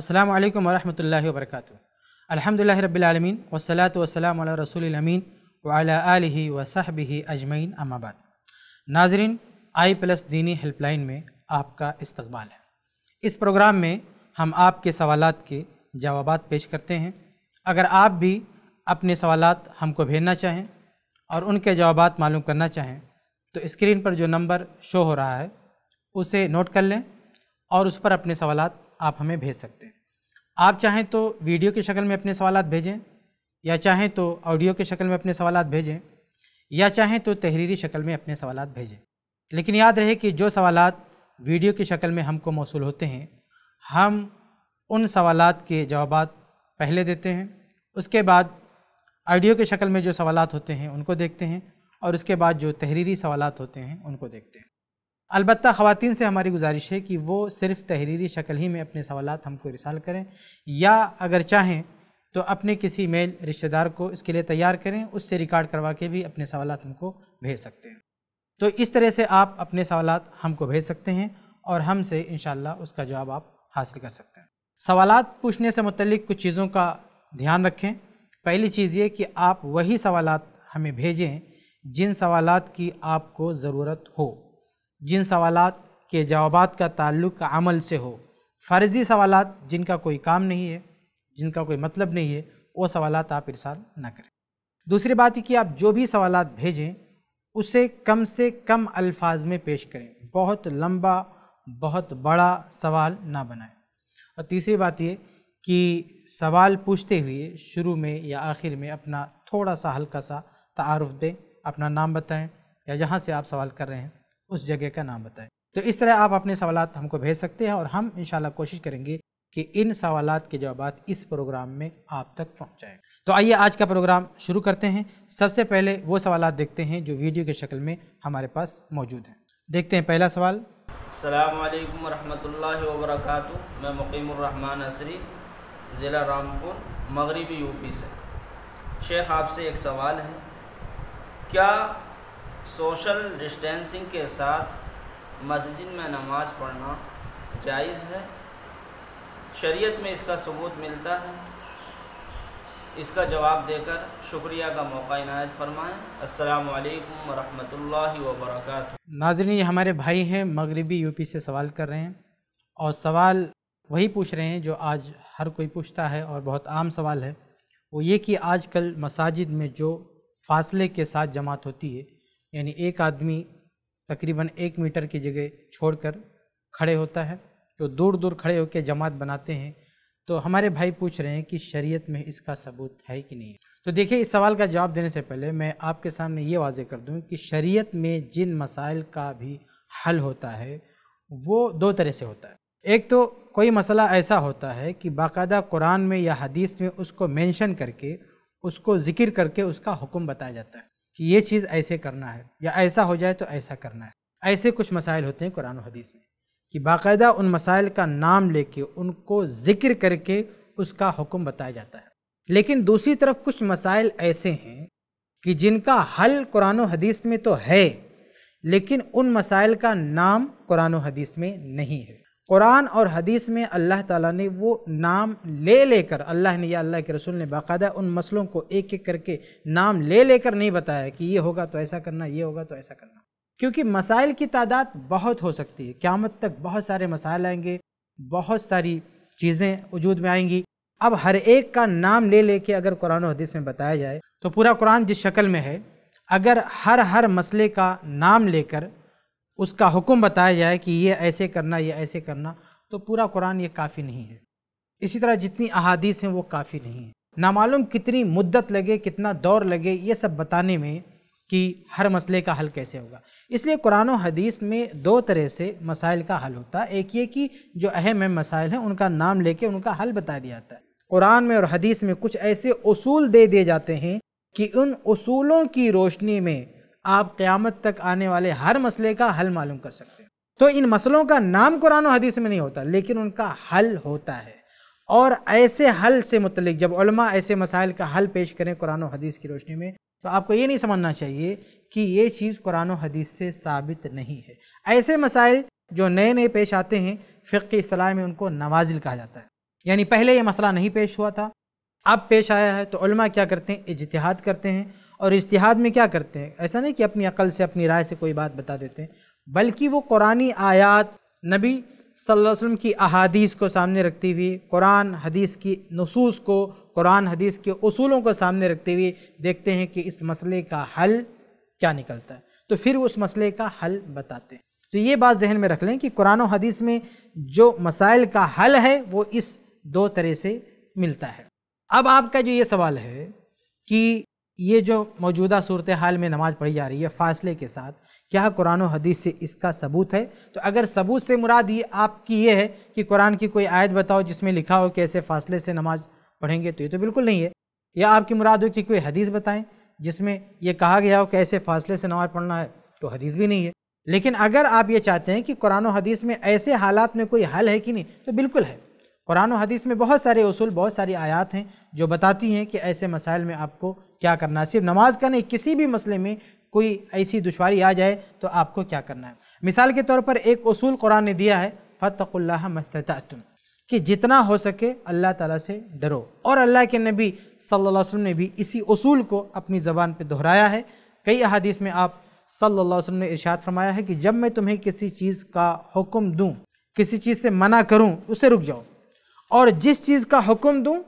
अस्सलाम वालेकुम वरहमतुल्लाहि वबरकातुहू अल्हम्दुलिल्लाहि रब्बिल आलमीन वस्सलातु वस्सलाम अला रसूलिल अमीन व अला आलिहि व सहबिहि अजमैन अमाबाद नाजरीन आई प्लस दीनी हेल्पलाइन में आपका इस्तकबाल है इस प्रोग्राम में हम आपके सवाल के जवाब पेश करते हैं अगर आप भी अपने सवाल हमको भेजना चाहें और उनके जवाब मालूम करना चाहें तो स्क्रीन पर जो नंबर शो हो रहा है उसे नोट कर लें और उस पर अपने सवाल आप हमें भेज सकते हैं आप चाहें तो वीडियो की शक्ल में अपने सवाल भेजें या चाहें तो ऑडियो की शक्ल में अपने सवाल भेजें या चाहें तो तहरीरी शक्ल में अपने सवाल भेजें लेकिन याद रहे कि जो सवाल वीडियो की शक्ल में हमको मौसू होते हैं हम उन सवाल के जवाब पहले देते हैं उसके बाद ऑडियो की शक्ल में जो सवाल होते हैं उनको देखते हैं और उसके बाद जो तहरीरी सवाल होते हैं उनको देखते हैं अलबत् ख़वान से हमारी गुजारिश है कि वो सिर्फ़ तहरीरी शक्ल ही में अपने सवाल हमको रिसाल करें या अगर चाहें तो अपने किसी मेल रिश्तेदार को इसके लिए तैयार करें उससे रिकॉर्ड करवा के भी अपने सवाल हमको भेज सकते हैं तो इस तरह से आप अपने सवाल हमको भेज सकते हैं और हमसे इन उसका जवाब आप हासिल कर सकते हैं सवाल पूछने से मतलब कुछ चीज़ों का ध्यान रखें पहली चीज़ ये कि आप वही सवाल हमें भेजें जिन सवाल की आपको ज़रूरत हो जिन सवाल के जवाब का ताल्लुक अमल से हो फ़र्ज़ी सवाल जिनका कोई काम नहीं है जिनका कोई मतलब नहीं है वो सवाल आप इरसाल ना करें दूसरी बात कि आप जो भी सवाल भेजें उसे कम से कम अल्फाज में पेश करें बहुत लंबा बहुत बड़ा सवाल ना बनाएं और तीसरी बात ये कि सवाल पूछते हुए शुरू में या आखिर में अपना थोड़ा सा हल्का सा तारफ़ दें अपना नाम बताएं या जहाँ से आप सवाल कर रहे हैं उस जगह का नाम बताएं तो इस तरह आप अपने सवाल हमको भेज सकते हैं और हम इन कोशिश करेंगे कि इन सवाल के जवाब इस प्रोग्राम में आप तक पहुँचाएँ तो आइए आज का प्रोग्राम शुरू करते हैं सबसे पहले वो सवाल देखते हैं जो वीडियो के शक्ल में हमारे पास मौजूद हैं देखते हैं पहला सवाल अल्लाम वरहमल वबरक मैं मुकीमरहमान असरी ज़िला रामपुर मगरबी यूपी से शेख आपसे एक सवाल है क्या सोशल डिस्टेंसिंग के साथ मस्जिद में नमाज पढ़ना जायज़ है शरीयत में इसका सबूत मिलता है इसका जवाब देकर शुक्रिया का मौका इनायत फरमाएँ असलकम वरहमल वबरक नाजरीन हमारे भाई हैं मगरबी यूपी से सवाल कर रहे हैं और सवाल वही पूछ रहे हैं जो आज हर कोई पूछता है और बहुत आम सवाल है वो ये कि आजकल मसाजिद में जो फासले के साथ जमात होती है यानी एक आदमी तकरीबन एक मीटर की जगह छोड़कर खड़े होता है तो दूर दूर खड़े होकर जमात बनाते हैं तो हमारे भाई पूछ रहे हैं कि शरीयत में इसका सबूत है कि नहीं तो देखिए इस सवाल का जवाब देने से पहले मैं आपके सामने ये वाजे कर दूँ कि शरीयत में जिन मसाइल का भी हल होता है वो दो तरह से होता है एक तो कोई मसला ऐसा होता है कि बाकायदा कुरान में या हदीस में उसको मेंशन करके उसको ज़िक्र करके उसका हुक्म बताया जाता है कि ये चीज़ ऐसे करना है या ऐसा हो जाए तो ऐसा करना है ऐसे कुछ मसाइल होते हैं कुरान हदीस में कि बाकायदा उन मसाइल का नाम लेके उनको ज़िक्र करके उसका हुक्म बताया जाता है लेकिन दूसरी तरफ कुछ मसाइल ऐसे हैं कि जिनका हल कुरान हदीस में तो है लेकिन उन मसाइल का नाम कुरान हदीस में नहीं है कुरान और हदीस में अल्लाह ताला ने वो नाम ले लेकर अल्लाह ने या अल्लाह के रसूल ने बाकायदा उन मसलों को एक एक करके नाम ले लेकर नहीं बताया कि ये होगा तो ऐसा करना ये होगा तो ऐसा करना क्योंकि मसाइल की तादाद बहुत हो सकती है क्यामत तक बहुत सारे मसाइल आएंगे बहुत सारी चीज़ें वजूद में आएंगी अब हर एक का नाम ले लेके अगर कुरान और हदीस में बताया जाए तो पूरा कुरान जिस शक्ल में है अगर हर हर मसले का नाम लेकर उसका हुक्म बताया जाए कि ये ऐसे करना ये ऐसे करना तो पूरा कुरान ये काफ़ी नहीं है इसी तरह जितनी अहादीस हैं वो काफ़ी नहीं है नामालूम कितनी मुद्दत लगे कितना दौर लगे ये सब बताने में कि हर मसले का हल कैसे होगा इसलिए कुरान हदीस में दो तरह से मसाइल का हल होता है एक ये कि जो अहम अहम मसाइल हैं उनका नाम लेके उनका हल बता दिया जाता है कुरान में और हदीस में कुछ ऐसे असूल दे दिए जाते हैं कि उन असूलों की रोशनी में आप क़्यामत तक आने वाले हर मसले का हल मालूम कर सकते हैं तो इन मसलों का नाम कुरान और हदीस में नहीं होता लेकिन उनका हल होता है और ऐसे हल से मतलब जब उलमा ऐसे मसाइल का हल पेश करें कुरान और हदीस की रोशनी में तो आपको ये नहीं समझना चाहिए कि ये चीज़ कुरान और हदीस से साबित नहीं है ऐसे मसाइल जो नए नए पेश आते हैं फ़िक्र असलाह में उनको नवाजिल कहा जाता है यानी पहले ये मसला नहीं पेश हुआ था अब पेश आया है तो उलमा क्या करते हैं इजतहाद करते हैं और इश्तिहाद में क्या करते हैं ऐसा नहीं कि अपनी अकल से अपनी राय से कोई बात बता देते हैं बल्कि वो कुरानी आयात नबी सल्लल्लाहु अलैहि वसल्लम की अहादीस को सामने रखती हुई कुरान हदीस की नसूस को कुरान हदीस के असूलों को सामने रखते हुए देखते हैं कि इस मसले का हल क्या निकलता है तो फिर उस मसले का हल बताते हैं तो ये बात जहन में रख लें कि कुरान हदीस में जो मसाइल का हल है वो इस दो तरह से मिलता है अब आपका जो ये सवाल है कि ये जो मौजूदा सूरत हाल में नमाज़ पढ़ी जा रही है फासले के साथ क्या कुरान हदीस से इसका सबूत है तो अगर सबूत से मुराद ये आपकी ये है कि कुरान की कोई आयत बताओ जिसमें लिखा हो कि ऐसे फासले से नमाज पढ़ेंगे तो ये तो बिल्कुल नहीं है या आपकी मुराद हो कि कोई हदीस बताएं जिसमें ये कहा गया हो कि ऐसे फासले से नमाज पढ़ना है तो हदीस भी नहीं है लेकिन अगर आप ये चाहते हैं कि कुरान हदीस में ऐसे हालात में कोई हल है कि नहीं तो बिल्कुल है कुरान हदीस में बहुत सारे असूल बहुत सारी आयात हैं जो बताती हैं कि ऐसे मसाइल में आपको क्या करना है सिर्फ नमाज का नहीं किसी भी मसले में कोई ऐसी दुशारी आ जाए तो आपको क्या करना है मिसाल के तौर पर एक असूल कुरान ने दिया है फ़तः मस्तम कि जितना हो सके अल्लाह ताला से डरो और अल्लाह के नबी सल्लल्लाहु अलैहि वसल्लम ने भी इसी असूल को अपनी ज़बान पर दोहराया है कई अहादीस में आप सल्लल्लाहु अलैहि वसल्लम ने इरशाद फरमाया है कि जब मैं तुम्हें किसी चीज़ का हुक्म दूँ किसी चीज़ से मना करूँ उसे रुक जाओ और जिस चीज़ का हुक्म दूँ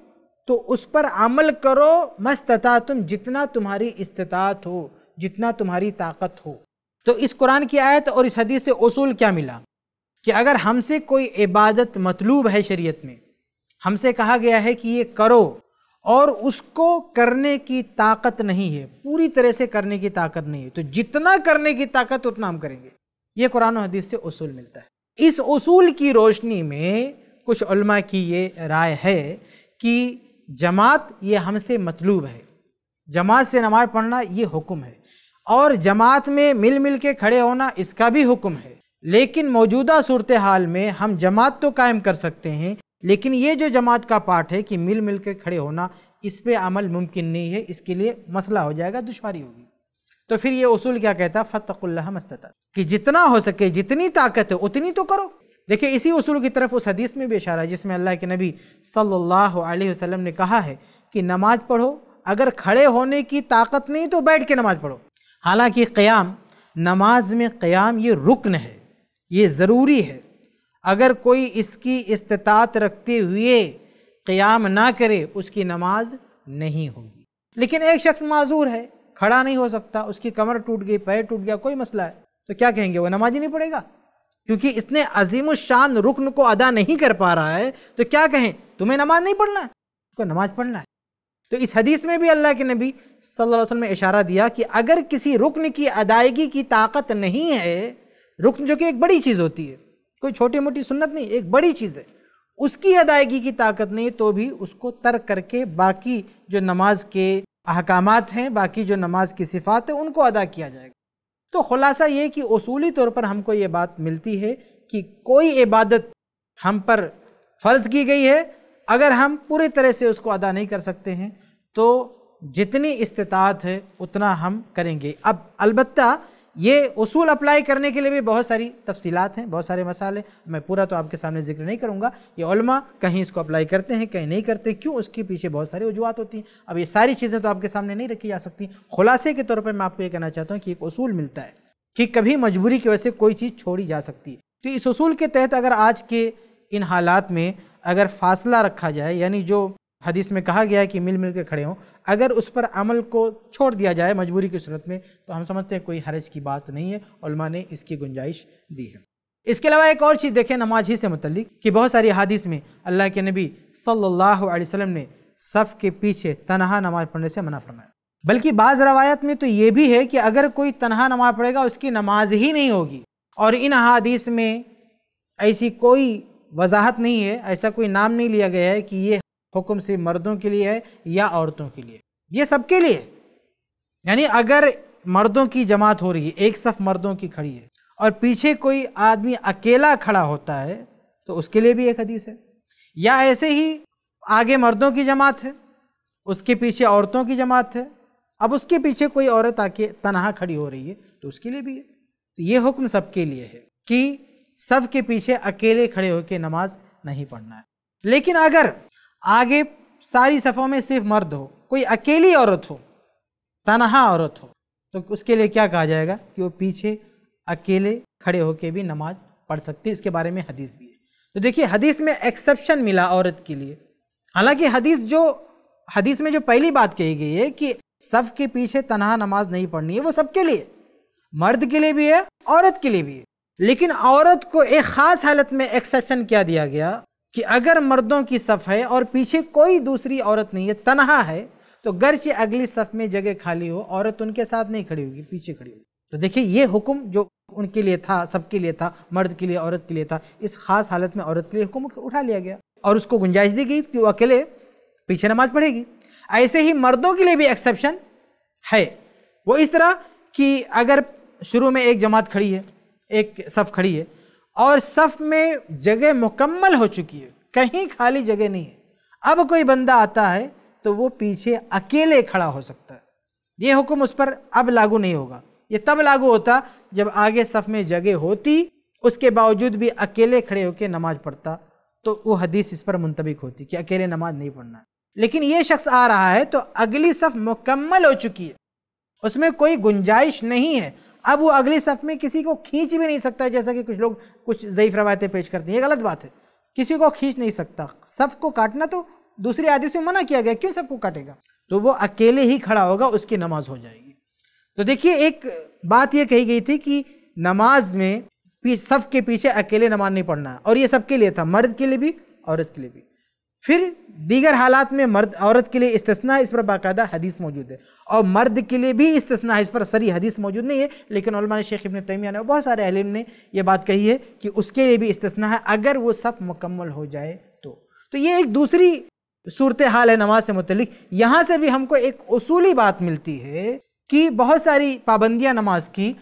तो उस पर अमल करो मस्तता तुम जितना तुम्हारी इस्तात हो जितना तुम्हारी ताकत हो तो इस कुरान की आयत और इस हदीस से असूल क्या मिला कि अगर हमसे कोई इबादत मतलूब है शरीयत में हमसे कहा गया है कि ये करो और उसको करने की ताकत नहीं है पूरी तरह से करने की ताकत नहीं है तो जितना करने की ताकत उतना हम करेंगे ये कुरान हदीस से असूल मिलता है इस असूल की रोशनी में कुछ की ये राय है कि जमात ये हमसे मतलूब है जमात से नमाज पढ़ना ये हुक्म है और जमात में मिल मिल के खड़े होना इसका भी हुक्म है लेकिन मौजूदा सूरत हाल में हम जमात तो कायम कर सकते हैं लेकिन ये जो जमात का पार्ट है कि मिल मिल के खड़े होना इस पर अमल मुमकिन नहीं है इसके लिए मसला हो जाएगा दुशारी होगी तो फिर ये उसूल क्या कहता है फ़तकुल्ला मस्तः कि जितना हो सके जितनी ताकत है उतनी तो करो देखिए इसी उसूल की तरफ उस हदीस में भी इशारा है जिसमें अल्लाह के नबी सल्लल्लाहु अलैहि वसल्लम ने कहा है कि नमाज पढ़ो अगर खड़े होने की ताकत नहीं तो बैठ के नमाज पढ़ो हालांकि क़याम नमाज में क़याम ये रुकन है ये ज़रूरी है अगर कोई इसकी इस्तात रखते हुए क़याम ना करे उसकी नमाज नहीं होगी लेकिन एक शख्स माजूर है खड़ा नहीं हो सकता उसकी कमर टूट गई पैर टूट गया कोई मसला है तो क्या कहेंगे वो नमाज ही नहीं पड़ेगा क्योंकि इतने अजीम शान रुकन को अदा नहीं कर पा रहा है तो क्या कहें तुम्हें नमाज नहीं पढ़ना उसको नमाज पढ़ना है तो इस हदीस में भी अल्लाह के नबी सल्लल्लाहु अलैहि वसल्लम ने इशारा दिया कि अगर किसी रुकन की अदायगी की ताकत नहीं है रुकन जो कि एक बड़ी चीज़ होती है कोई छोटी मोटी सुन्नत नहीं एक बड़ी चीज़ है उसकी अदायगी की ताकत नहीं तो भी उसको तर्क करके बाकी जो नमाज के अहकाम हैं बाकी जो नमाज की सिफात है उनको अदा किया जाएगा तो खुलासा ये कि असूली तौर पर हमको ये बात मिलती है कि कोई इबादत हम पर फ़र्ज़ की गई है अगर हम पूरी तरह से उसको अदा नहीं कर सकते हैं तो जितनी इस्तात है उतना हम करेंगे अब अलबत्ता ये उसूल अप्लाई करने के लिए भी बहुत सारी तफसीलात हैं बहुत सारे मसाले मैं पूरा तो आपके सामने जिक्र नहीं करूँगा ये उलमा कहीं इसको अप्लाई करते हैं कहीं नहीं करते क्यों उसके पीछे बहुत सारी वजूहत होती हैं अब ये सारी चीज़ें तो आपके सामने नहीं रखी जा सकती खुलासे के तौर पर मैं आपको ये कहना चाहता हूँ कि एक असूल मिलता है कि कभी मजबूरी की वजह से कोई चीज़ छोड़ी जा सकती है तो इस असूल के तहत अगर आज के इन हालात में अगर फासला रखा जाए यानी जो हदीस में कहा गया है कि मिल मिल के खड़े हों अगर उस पर अमल को छोड़ दिया जाए मजबूरी की सूरत में तो हम समझते हैं कोई हरज की बात नहीं है ने इसकी गुंजाइश दी है इसके अलावा एक और चीज़ देखें नमाज ही से मतलब कि बहुत सारी हादिस में अल्लाह के नबी सल्लल्लाहु अलैहि वसल्लम ने सफ़ के पीछे तनहा नमाज पढ़ने से मना फरमाया बल्कि बाज़ रवायत में तो ये भी है कि अगर कोई तनहा नमाज पढ़ेगा उसकी नमाज ही नहीं होगी और इन हादिस में ऐसी कोई वजाहत नहीं है ऐसा कोई नाम नहीं लिया गया है कि ये हुक्म सिर्फ मर्दों के लिए है या औरतों के लिए ये सबके लिए यानी अगर मर्दों की जमात हो रही है एक सफ मर्दों की खड़ी है और पीछे कोई आदमी अकेला खड़ा होता है तो उसके लिए भी एक हदीस है या ऐसे ही आगे मर्दों की जमात है उसके पीछे औरतों की जमात है अब उसके पीछे कोई औरत आके तनहा खड़ी हो रही है तो उसके लिए भी है तो ये हुक्म सबके लिए है कि सब के पीछे अकेले खड़े होकर नमाज नहीं पढ़ना है लेकिन अगर आगे सारी सफ़ों में सिर्फ मर्द हो कोई अकेली औरत हो तनहा औरत हो तो उसके लिए क्या कहा जाएगा कि वो पीछे अकेले खड़े होकर भी नमाज पढ़ सकती है इसके बारे में हदीस भी है तो देखिए हदीस में एक्सेप्शन मिला औरत के लिए हालांकि हदीस जो हदीस में जो पहली बात कही गई है कि सब के पीछे तनहा नमाज नहीं पढ़नी है वो सबके लिए मर्द के लिए भी है औरत के लिए भी है लेकिन औरत को एक ख़ास हालत में एक्सेप्शन क्या दिया गया कि अगर मर्दों की सफ़ है और पीछे कोई दूसरी औरत नहीं है तनहा है तो गर्चे अगली सफ़ में जगह खाली हो औरत उनके साथ नहीं खड़ी होगी पीछे खड़ी होगी तो देखिए ये हुक्म जो उनके लिए था सबके लिए था मर्द के लिए औरत के लिए था इस खास हालत में औरत के लिए हुक्म उठा लिया गया और उसको गुंजाइश दी गई कि वो अकेले पीछे नमाज पढ़ेगी ऐसे ही मर्दों के लिए भी एक्सेप्शन है वो इस तरह कि अगर शुरू में एक जमात खड़ी है एक सफ़ खड़ी है और सफ़ में जगह मुकम्मल हो चुकी है कहीं खाली जगह नहीं है अब कोई बंदा आता है तो वो पीछे अकेले खड़ा हो सकता है ये हुक्म उस पर अब लागू नहीं होगा ये तब लागू होता जब आगे सफ़ में जगह होती उसके बावजूद भी अकेले खड़े होकर नमाज पढ़ता तो वो हदीस इस पर मुंतबिक होती कि अकेले नमाज नहीं पढ़ना लेकिन ये शख्स आ रहा है तो अगली सफ़ मुकम्मल हो चुकी है उसमें कोई गुंजाइश नहीं है अब वो अगले सफ़ में किसी को खींच भी नहीं सकता जैसा कि कुछ लोग कुछ ज़यीफ़ रवायतें पेश करते हैं ये गलत बात है किसी को खींच नहीं सकता सफ़ को काटना तो दूसरे आदि से मना किया गया क्यों सबको काटेगा तो वो अकेले ही खड़ा होगा उसकी नमाज हो जाएगी तो देखिए एक बात ये कही गई थी कि नमाज में सब के पीछे अकेले नमाज नहीं पढ़ना और ये सबके लिए था मर्द के लिए भी औरत के लिए भी फिर दीगर हालात में मर्द औरत के लिए इस्तना इस पर बाकायदा हदीस मौजूद है और मर्द के लिए भी इस्तना इस पर सरी हदीस मौजूद नहीं है लेकिन ने शेख इबन तैमिया ने बहुत सारे अहिम ने यह बात कही है कि उसके लिए भी इस्तना है अगर वो सब मुकम्मल हो जाए तो तो ये एक दूसरी सूरत हाल है नमाज से मुतलिक यहाँ से भी हमको एक असूली बात मिलती है कि बहुत सारी पाबंदियाँ नमाज की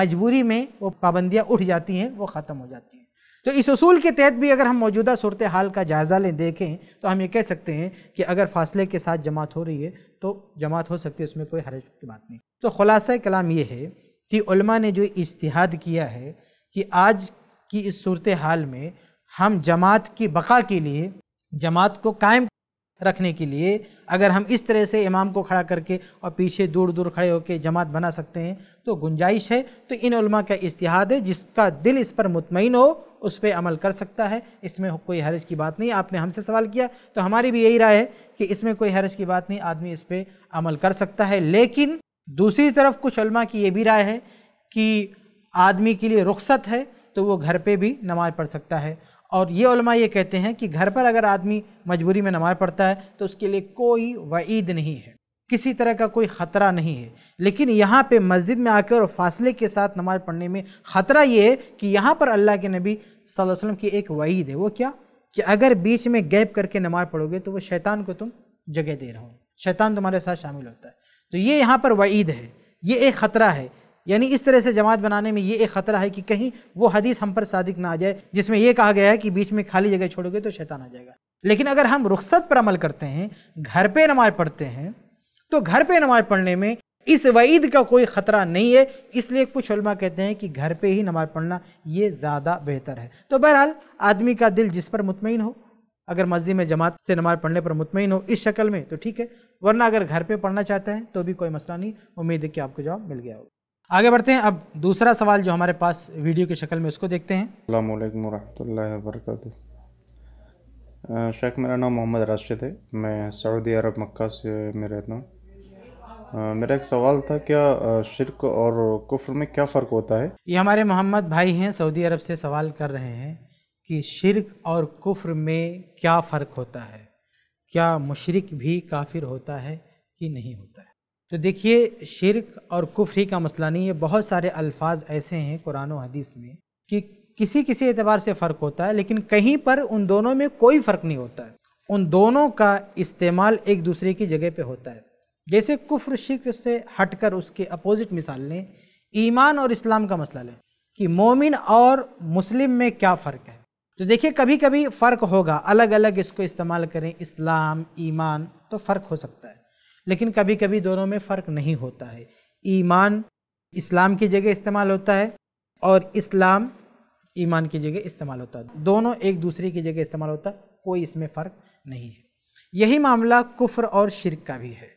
मजबूरी में वो पाबंदियाँ उठ जाती हैं वो ख़त्म हो जाती हैं तो इस असूल के तहत भी अगर हम मौजूदा सूरत हाल का जायज़ा लें देखें तो हम ये कह सकते हैं कि अगर फासले के साथ जमात हो रही है तो जमात हो सकती है उसमें कोई हरज की बात नहीं तो ख़ुलासा कलाम ये है कि उलमा ने जो इश्तहाद किया है कि आज की इस सूरत हाल में हम जमात की बका के लिए जमात को कायम रखने के लिए अगर हम इस तरह से इमाम को खड़ा करके और पीछे दूर दूर खड़े होकर जमात बना सकते हैं तो गुंजाइश है तो इन का इस्तेहाद है जिसका दिल इस पर मुतमिन हो उस पर अमल कर सकता है इसमें कोई हरज की बात नहीं आपने हमसे सवाल किया तो हमारी भी यही राय है कि इसमें कोई हरज की बात नहीं आदमी इस पर अमल कर सकता है लेकिन दूसरी तरफ कुछ की ये भी राय है कि आदमी के लिए रुख्सत है तो वो घर पर भी नमाज़ पढ़ सकता है और ये उलमा ये कहते हैं कि घर पर अगर आदमी मजबूरी में नमाज़ पढ़ता है तो उसके लिए कोई वईद नहीं है किसी तरह का कोई ख़तरा नहीं है लेकिन यहाँ पे मस्जिद में आकर और फासले के साथ नमाज़ पढ़ने में ख़तरा ये है कि यहाँ पर अल्लाह के नबी सल्लल्लाहु अलैहि वसल्लम की एक वईद है वो क्या कि अगर बीच में गैप करके नमाज़ पढ़ोगे तो वो शैतान को तुम जगह दे रहे हो शैतान तुम्हारे साथ शामिल होता है तो ये यहाँ पर वईद है ये एक ख़तरा है यानी इस तरह से जमात बनाने में ये एक ख़तरा है कि कहीं वो हदीस हम पर सादिक ना आ जाए जिसमें यह कहा गया है कि बीच में खाली जगह छोड़ोगे तो शैतान आ जाएगा लेकिन अगर हम रुख्सत पर अमल करते हैं घर पे नमाज पढ़ते हैं तो घर पे नमाज पढ़ने में इस वईद का कोई ख़तरा नहीं है इसलिए कुछ उलमा कहते हैं कि घर पे ही नमाज़ पढ़ना ये ज़्यादा बेहतर है तो बहरहाल आदमी का दिल जिस पर मुतमिन हो अगर मस्जिद में जमात से नमाज़ पढ़ने पर मुतमिन हो इस शक्ल में तो ठीक है वरना अगर घर पे पढ़ना चाहते हैं तो भी कोई मसला नहीं उम्मीद है कि आपको जवाब मिल गया होगा आगे बढ़ते हैं अब दूसरा सवाल जो हमारे पास वीडियो की शक्ल में उसको देखते हैं अल्लाम वर्क शेख मेरा नाम मोहम्मद राशिद है मैं सऊदी अरब मक्का से मैं रहता हूँ मेरा एक सवाल था क्या शिरक और कुफ़र में क्या फ़र्क होता है ये हमारे मोहम्मद भाई हैं सऊदी अरब से सवाल कर रहे हैं कि शिरक और कुफ्र में क्या फ़र्क होता है क्या मुशरक भी काफिर होता है कि नहीं होता है तो देखिए शिरक और कुफरी का मसला नहीं है बहुत सारे अल्फाज ऐसे हैं कुरान और हदीस में कि किसी किसी एतबार से फ़र्क होता है लेकिन कहीं पर उन दोनों में कोई फ़र्क नहीं होता है उन दोनों का इस्तेमाल एक दूसरे की जगह पे होता है जैसे कुफ्र शिक्र से हटकर उसके अपोजिट मिसाल लें ईमान और इस्लाम का मसला लें कि मोमिन और मुस्लिम में क्या फ़र्क है तो देखिए कभी कभी फ़र्क होगा अलग अलग इसको इस्तेमाल करें इस्लाम ईमान तो फ़र्क हो सकता है लेकिन कभी कभी दोनों में फ़र्क नहीं होता है ईमान इस्लाम की जगह इस्तेमाल होता है और इस्लाम ईमान की जगह इस्तेमाल होता है दोनों एक दूसरे की जगह इस्तेमाल होता है कोई इसमें फ़र्क नहीं है यही मामला कुफ्र और शिरक का भी है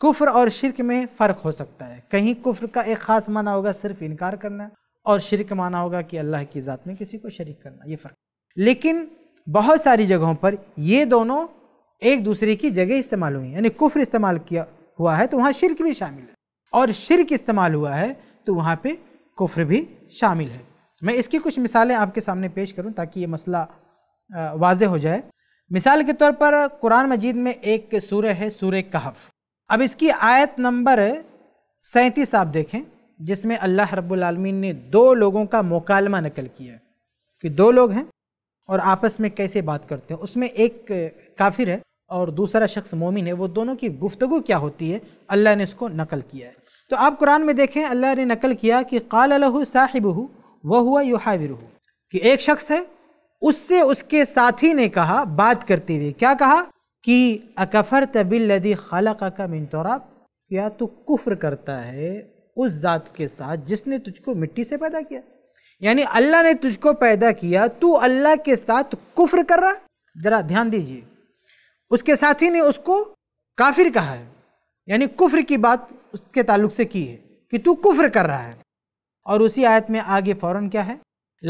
कुफ्र और शिरक में फ़र्क हो सकता है कहीं कुफ्र का एक ख़ास माना होगा सिर्फ इनकार करना और शिरक माना होगा कि अल्लाह की ज़ात में किसी को शरीक करना ये फ़र्क लेकिन बहुत सारी जगहों पर ये दोनों एक दूसरे की जगह इस्तेमाल हुई यानी कुफ्र इस्तेमाल किया हुआ है तो वहाँ शिरक भी शामिल है और शिरक इस्तेमाल हुआ है तो वहाँ पे कुफ्र भी शामिल है मैं इसकी कुछ मिसालें आपके सामने पेश करूँ ताकि ये मसला वाज हो जाए मिसाल के तौर पर कुरान मजीद में एक सूर्य है सूर कहफ अब इसकी आयत नंबर सैंतीस आप देखें जिसमें अल्लाह रब्बालमीन ने दो लोगों का मकालमा नकल किया कि दो लोग हैं और आपस में कैसे बात करते हैं उसमें एक काफिर है और दूसरा शख्स मोमिन है वो दोनों की गुफ्तगु क्या होती है अल्लाह ने इसको नकल किया है तो आप कुरान में देखें अल्लाह ने नकल किया कि काल अलहु साहिब वह हुआ युहाविर कि एक शख्स है उससे उसके साथी ने कहा बात करते हुए क्या कहा कि अकफर लदी खालका का मिनतरा क्या तू कुफ्र करता है उस ज़ात के साथ जिसने तुझको मिट्टी से पैदा किया यानी अल्लाह ने तुझको पैदा किया तू अल्लाह के साथ कुफ्र कर रहा ज़रा ध्यान दीजिए उसके साथी ने उसको काफिर कहा है यानी कुफ्र की बात उसके ताल्लुक से की है कि तू कुफ्र कर रहा है और उसी आयत में आगे फौरन क्या है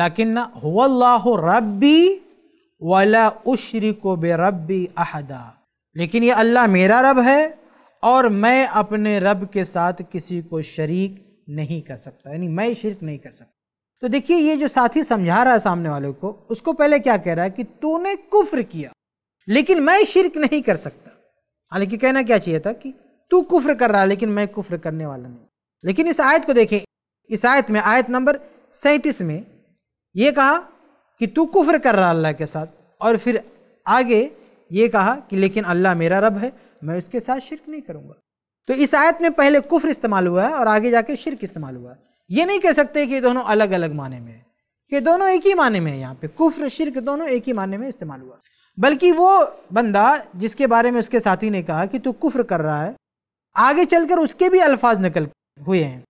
लाकिन हुल्लाह रब्बी वाला उश्री को बे रब्बी अहदा लेकिन ये अल्लाह मेरा रब है और मैं अपने रब के साथ किसी को शरीक नहीं कर सकता यानी मैं शिरक नहीं कर सकता तो देखिए ये जो साथी समझा रहा है सामने वाले को उसको पहले क्या कह रहा है कि तूने कुफ्र किया लेकिन मैं शिरक नहीं कर सकता हालांकि कहना क्या चाहिए था कि तू कुफ्र कर रहा है लेकिन मैं कुफ्र करने वाला नहीं लेकिन इस आयत को देखें इस आयत में आयत नंबर सैंतीस में ये कहा कि तू कुफ्र कर रहा अल्लाह के साथ और फिर आगे ये कहा कि लेकिन अल्लाह मेरा रब है मैं उसके साथ शिरक नहीं करूँगा तो इस आयत में पहले कुफ्र इस्तेमाल हुआ है और आगे जाके शिरक इस्तेमाल हुआ है ये नहीं कह सकते कि दोनों अलग अलग माने में है कि दोनों एक ही माने में है यहाँ पे कुफ्र शिरक दोनों एक ही माने में इस्तेमाल हुआ बल्कि वो बंदा जिसके बारे में उसके साथी ने कहा कि तू कुफ्र कर रहा है आगे चलकर उसके भी अल्फाज नकल हुए हैं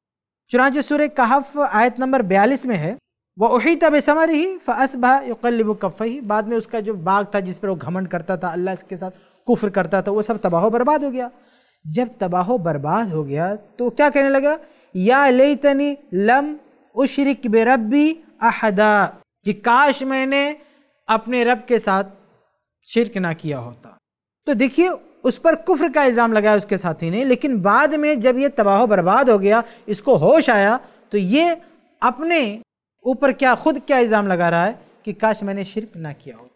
चुनाच सुर कहफ आयत नंबर बयालीस में है वह उही तब समर ही फस यकल्लब कफ़ ही बाद में उसका जो बाग था जिस पर वो घमंड करता था अल्लाह के साथ कुफ्र करता था वो सब तबाह बर्बाद हो गया जब तबाह बर्बाद हो गया तो क्या कहने लगा या ले तनी लम उशरक बे रबी अहदा कि काश मैंने अपने रब के साथ शिरक ना किया होता तो देखिए उस पर कुफ्र का इल्ज़ाम लगाया उसके साथी ने लेकिन बाद में जब ये तबाह बर्बाद हो गया इसको होश आया तो ये अपने ऊपर क्या खुद क्या इल्ज़ाम लगा रहा है कि काश मैंने शिरक ना किया होता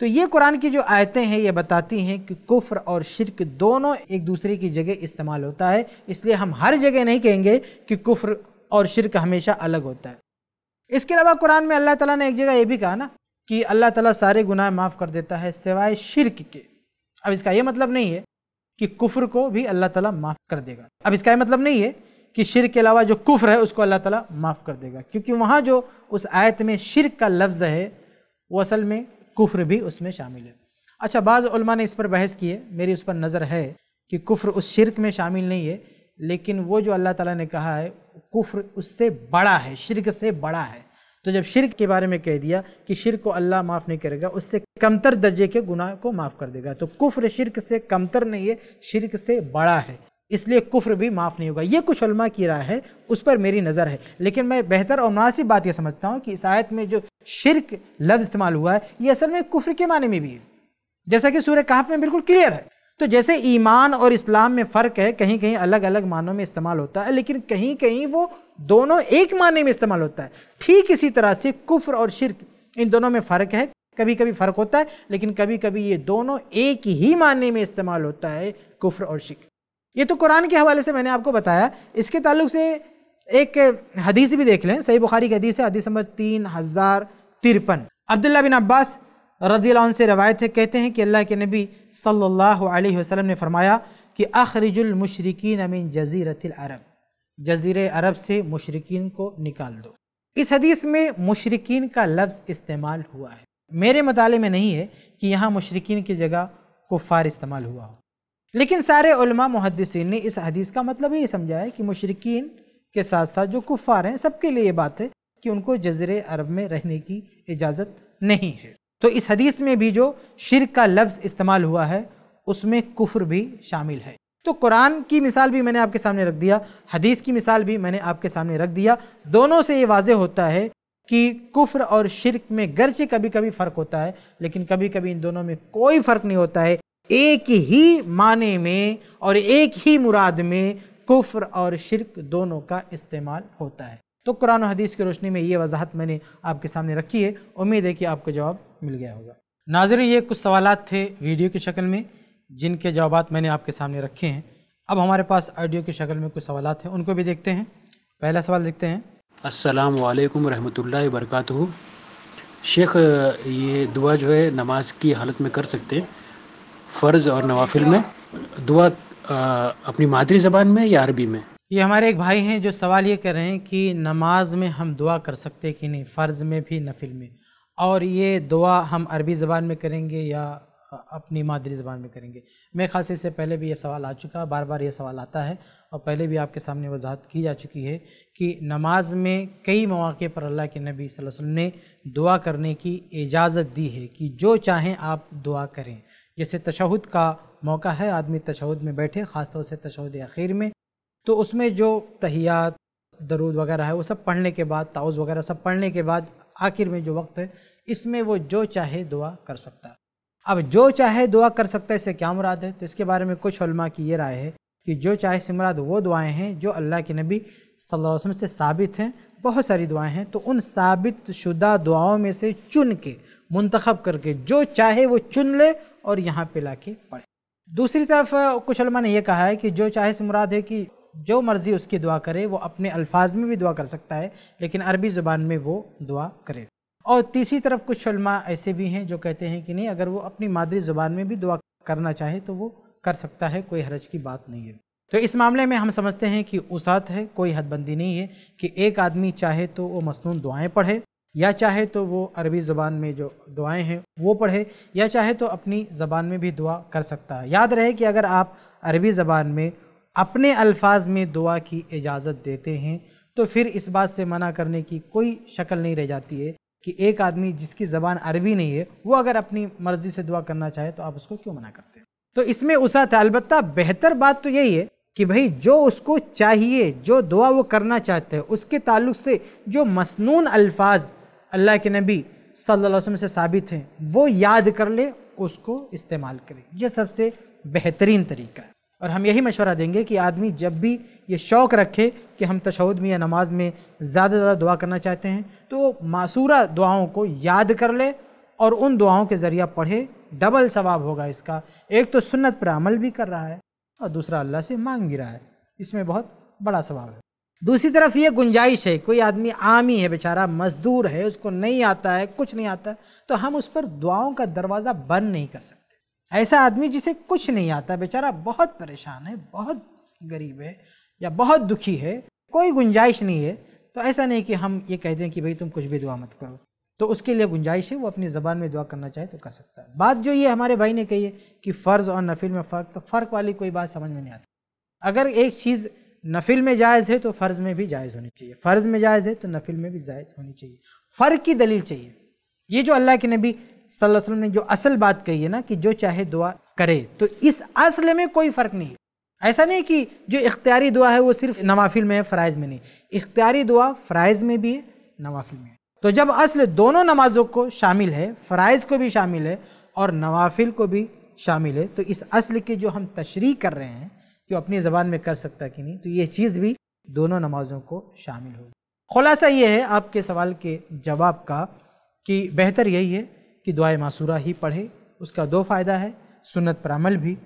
तो ये कुरान की जो आयतें हैं ये बताती हैं कि कुफ्र और शिरक दोनों एक दूसरे की जगह इस्तेमाल होता है इसलिए हम हर जगह नहीं कहेंगे कि कुफ्र और शिरक हमेशा अलग होता है इसके अलावा कुरान में अल्लाह ताला ने एक जगह ये भी कहा ना कि अल्लाह ताला सारे गुनाह माफ़ कर देता है सिवाय शिरक के अब इसका यह मतलब नहीं है कि कुफ्र को भी अल्लाह ताला माफ़ कर देगा अब इसका यह मतलब नहीं है कि शिरक के अलावा जो कुफ्र है उसको अल्लाह ताला माफ़ कर देगा क्योंकि वहाँ जो उस आयत में शिरक का लफ्ज़ है वो असल में कुफ्र भी उसमें शामिल है अच्छा बाज़ा ने इस पर बहस की है मेरी उस पर नज़र है कि कुफ्र उस शिरक में शामिल नहीं है लेकिन वो जो अल्लाह ताला ने कहा है कुफ्र उससे बड़ा है शिरक से बड़ा है तो जब शिरक के बारे में कह दिया कि शिरक को अल्लाह माफ़ नहीं करेगा उससे कमतर दर्जे के गुनाह को माफ़ कर देगा तो कुफ्र शिरक से कमतर नहीं है शिरक से बड़ा है इसलिए कुफ्र भी माफ़ नहीं होगा ये कुछ उलमा की राय है उस पर मेरी नज़र है लेकिन मैं बेहतर और मुनासिब बात यह समझता हूँ कि इस आयत में जो शिरक लफ्ज़ इस्तेमाल हुआ है ये असल में कुफ्र के माने में भी है जैसा कि सूर्य कहाफ में बिल्कुल क्लियर है तो जैसे ईमान और इस्लाम में फ़र्क है कहीं कहीं अलग अलग मानों में इस्तेमाल होता है लेकिन कहीं कहीं वो दोनों एक माने में इस्तेमाल होता है ठीक इसी तरह से कुफ्र और शिरक इन दोनों में फ़र्क है कभी कभी फ़र्क होता है लेकिन कभी कभी ये दोनों एक ही माने में इस्तेमाल होता है कुफ्र और शिरक ये तो कुरान के हवाले से मैंने आपको बताया इसके ताल्लुक से एक हदीस भी देख लें सही बुखारी की हदीस है हदीस नंबर तीन हज़ार तिरपन अब्दुल्ला बिन अब्बास रदी से रवायत है कहते हैं कि अल्लाह के नबी सल्लल्लाहु अलैहि वसल्लम ने फरमाया कि आखरिजुल मुशरकिन अमीन जजीरतिल अरब जजीर अरब से मशरकिन को निकाल दो इस हदीस में मशरकिन का लफ्ज़ इस्तेमाल हुआ है मेरे मताले में नहीं है कि यहाँ मशरकिन की जगह कुफ़ार इस्तेमाल हुआ हो लेकिन सारे मुहदसिन ने इस हदीस का मतलब ये समझा है कि मशरकिन के साथ साथ जो कुफ़ार हैं सबके लिए ये बात है कि उनको जजीर अरब में रहने की इजाज़त नहीं है तो इस हदीस में भी जो शिर का लफ्ज़ इस्तेमाल हुआ है उसमें कुफ्र भी शामिल है तो कुरान की मिसाल भी मैंने आपके सामने रख दिया हदीस की मिसाल भी मैंने आपके सामने रख दिया दोनों से ये वाजे होता है कि कुफ्र और शिरक में गर्चे कभी कभी फ़र्क होता है लेकिन कभी कभी इन दोनों में कोई फ़र्क नहीं होता है एक ही माने में और एक ही मुराद में कुफर और शिरक दोनों का इस्तेमाल होता है तो कुरान हदीस की रोशनी में ये वजाहत मैंने आपके सामने रखी है उम्मीद है कि आपको जवाब मिल गया होगा नाजर ये कुछ सवाल थे वीडियो की शक्ल में जिनके जवाब मैंने आपके सामने रखे हैं अब हमारे पास ऑडियो की शक्ल में कुछ सवाल हैं उनको भी देखते हैं पहला सवाल देखते हैं असलम वालेकुम वरकत शेख ये दुआ जो है नमाज की हालत में कर सकते हैं फ़र्ज़ और नवाफिल में दुआ आ, अपनी मादरी ज़बान में या अरबी में ये हमारे एक भाई हैं जो सवाल ये कर रहे हैं कि नमाज में हम दुआ कर सकते कि नहीं फ़र्ज़ में भी नफिल में और ये दुआ हम अरबी ज़बान में करेंगे या अपनी मादरी ज़बान में करेंगे मैं खास से पहले भी ये सवाल आ चुका बार बार ये सवाल आता है और पहले भी आपके सामने वजाहत की जा चुकी है कि नमाज में कई मौक़े पर अल्लाह के नबी वसल्लम ने दुआ करने की इजाज़त दी है कि जो चाहें आप दुआ करें जैसे तशहद का मौका है आदमी तशहद में बैठे ख़ासतौर से तशहद आखिर में तो उसमें जो तहियात दरूद वगैरह है वो सब पढ़ने के बाद ताउज़ वगैरह सब पढ़ने के बाद आखिर में जो वक्त है इसमें वो जो चाहे दुआ कर सकता है अब जो चाहे दुआ कर सकता है इससे क्या मुराद है तो इसके बारे में कुछ उलमा की ये राय है कि जो चाहे से मुराद वो दुआएँ हैं जो अल्लाह के नबी सल्लल्लाहु अलैहि वसल्लम से साबित हैं बहुत सारी दुआएँ हैं तो उन साबित शुदा दुआओं में से चुन के मंतखब करके जो चाहे वो चुन ले और यहाँ पे ला के पढ़े दूसरी तरफ कुछ ने यह कहा है कि जो चाहे से मुराद है कि जो मर्ज़ी उसकी दुआ करे वो अपने अल्फाज में भी दुआ कर सकता है लेकिन अरबी ज़ुबान में वो दुआ करे और तीसरी तरफ कुछ शलमा ऐसे भी हैं जो कहते हैं कि नहीं अगर वो अपनी मादरी ज़ुबान में भी दुआ करना चाहे तो वो कर सकता है कोई हरज की बात नहीं है तो इस मामले में हम समझते हैं कि उसात है कोई हदबंदी नहीं है कि एक आदमी चाहे तो वो मसनून दुआएं पढ़े या चाहे तो वो अरबी ज़ुबान में जो दुआएं हैं वो पढ़े या चाहे तो अपनी ज़बान में भी दुआ कर सकता है याद रहे कि अगर आप अरबी ज़बान में अपने अल्फाज में दुआ की इजाज़त देते हैं तो फिर इस बात से मना करने की कोई शक्ल नहीं रह जाती है कि एक आदमी जिसकी ज़बान अरबी नहीं है वो अगर अपनी मर्ज़ी से दुआ करना चाहे तो आप उसको क्यों मना करते हैं तो इसमें उसा था अलबत् बेहतर बात तो यही है कि भाई जो उसको चाहिए जो दुआ वो करना चाहते हैं उसके ताल्लुक से जो मसनून अल्फाज अल्लाह के नबी सल्लल्लाहु अलैहि वसल्लम से साबित हैं वो याद कर ले उसको इस्तेमाल करें यह सबसे बेहतरीन तरीका है और हम यही मशवरा देंगे कि आदमी जब भी ये शौक़ रखे कि हम तशद में या नमाज में ज़्यादा से ज़्यादा दुआ करना चाहते हैं तो मासूरा दुआओं को याद कर ले और उन दुआओं के ज़रिए पढ़े डबल सवाब होगा इसका एक तो सुन्नत पर अमल भी कर रहा है और दूसरा अल्लाह से मांग भी रहा है इसमें बहुत बड़ा सवाब है दूसरी तरफ ये गुंजाइश है कोई आदमी आम ही है बेचारा मजदूर है उसको नहीं आता है कुछ नहीं आता है, तो हम उस पर दुआओं का दरवाज़ा बंद नहीं कर सकते ऐसा आदमी जिसे कुछ नहीं आता बेचारा बहुत परेशान है बहुत गरीब है या बहुत दुखी है कोई गुंजाइश नहीं है तो ऐसा नहीं कि हम ये कह दें कि भाई तुम कुछ भी दुआ मत करो तो उसके लिए गुंजाइश है वो अपनी ज़बान में दुआ करना चाहे तो कर सकता है बात जो ये हमारे भाई ने कही है कि फ़र्ज़ और नफिल में फ़र्क तो फ़र्क वाली कोई बात समझ में नहीं आती अगर एक चीज़ नफिल में जायज़ है तो फ़र्ज़ में भी जायज़ होनी चाहिए फ़र्ज़ में जायज़ है तो नफिल में भी जायज़ होनी चाहिए फ़र्क की दलील चाहिए ये जो अल्लाह के नबी सल्लल्लाहु अलैहि वसल्लम ने जो असल बात कही है ना कि जो चाहे दुआ करे तो इस असल में कोई फ़र्क नहीं ऐसा नहीं कि जो इख्तियारी दुआ है वो सिर्फ नवाफिल में है फ़राइज़ में नहीं इख्तियारी दुआ फ़राइज़ में भी है नवाफिल में तो जब असल दोनों नमाजों को शामिल है फ़राइज़ को भी शामिल है और नवाफिल को भी शामिल है तो इस असल की जो हम तशरी कर रहे हैं कि अपनी ज़बान में कर सकता कि नहीं तो ये चीज़ भी दोनों नमाजों को शामिल होगी खुलासा ये है आपके सवाल के जवाब का कि बेहतर यही है कि दुआ मासूरा ही पढ़े उसका दो फ़ायदा है सुन्नत पर अमल भी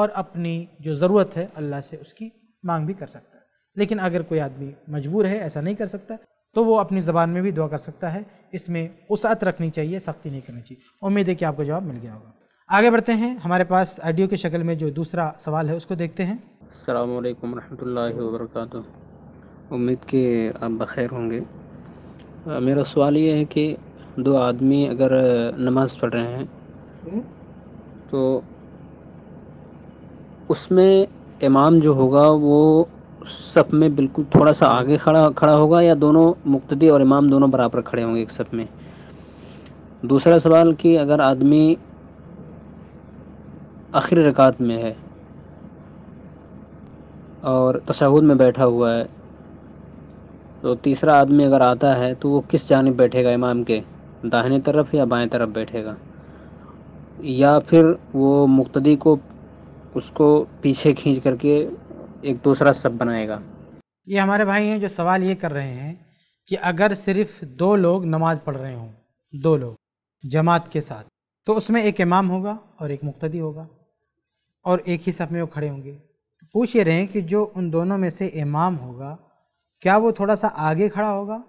और अपनी जो ज़रूरत है अल्लाह से उसकी मांग भी कर सकता है लेकिन अगर कोई आदमी मजबूर है ऐसा नहीं कर सकता तो वो अपनी ज़बान में भी दुआ कर सकता है इसमें उसत रखनी चाहिए सख्ती नहीं करनी चाहिए उम्मीद है कि आपको जवाब मिल गया होगा आगे बढ़ते हैं हमारे पास आडियो की शक्ल में जो दूसरा सवाल है उसको देखते हैं अल्लाम वरह वरक उम्मीद के आप बखैर होंगे मेरा सवाल ये है कि दो आदमी अगर नमाज पढ़ रहे हैं हम्म। तो उसमें इमाम जो होगा वो सब में बिल्कुल थोड़ा सा आगे खड़ा खड़ा होगा या दोनों मुक्तदी और इमाम दोनों बराबर खड़े होंगे एक सब में दूसरा सवाल कि अगर आदमी आखिर रकात में है और तशहद में बैठा हुआ है तो तीसरा आदमी अगर आता है तो वो किस जानब बैठेगा इमाम के दाहिने तरफ या बाएं तरफ बैठेगा या फिर वो मुक्तदी को उसको पीछे खींच करके एक दूसरा सब बनाएगा ये हमारे भाई हैं जो सवाल ये कर रहे हैं कि अगर सिर्फ दो लोग नमाज पढ़ रहे हों दो लोग जमात के साथ तो उसमें एक इमाम होगा और एक मुक्तदी होगा और एक ही सब में वो खड़े होंगे पूछ ये रहे हैं कि जो उन दोनों में से इमाम होगा क्या वो थोड़ा सा आगे खड़ा होगा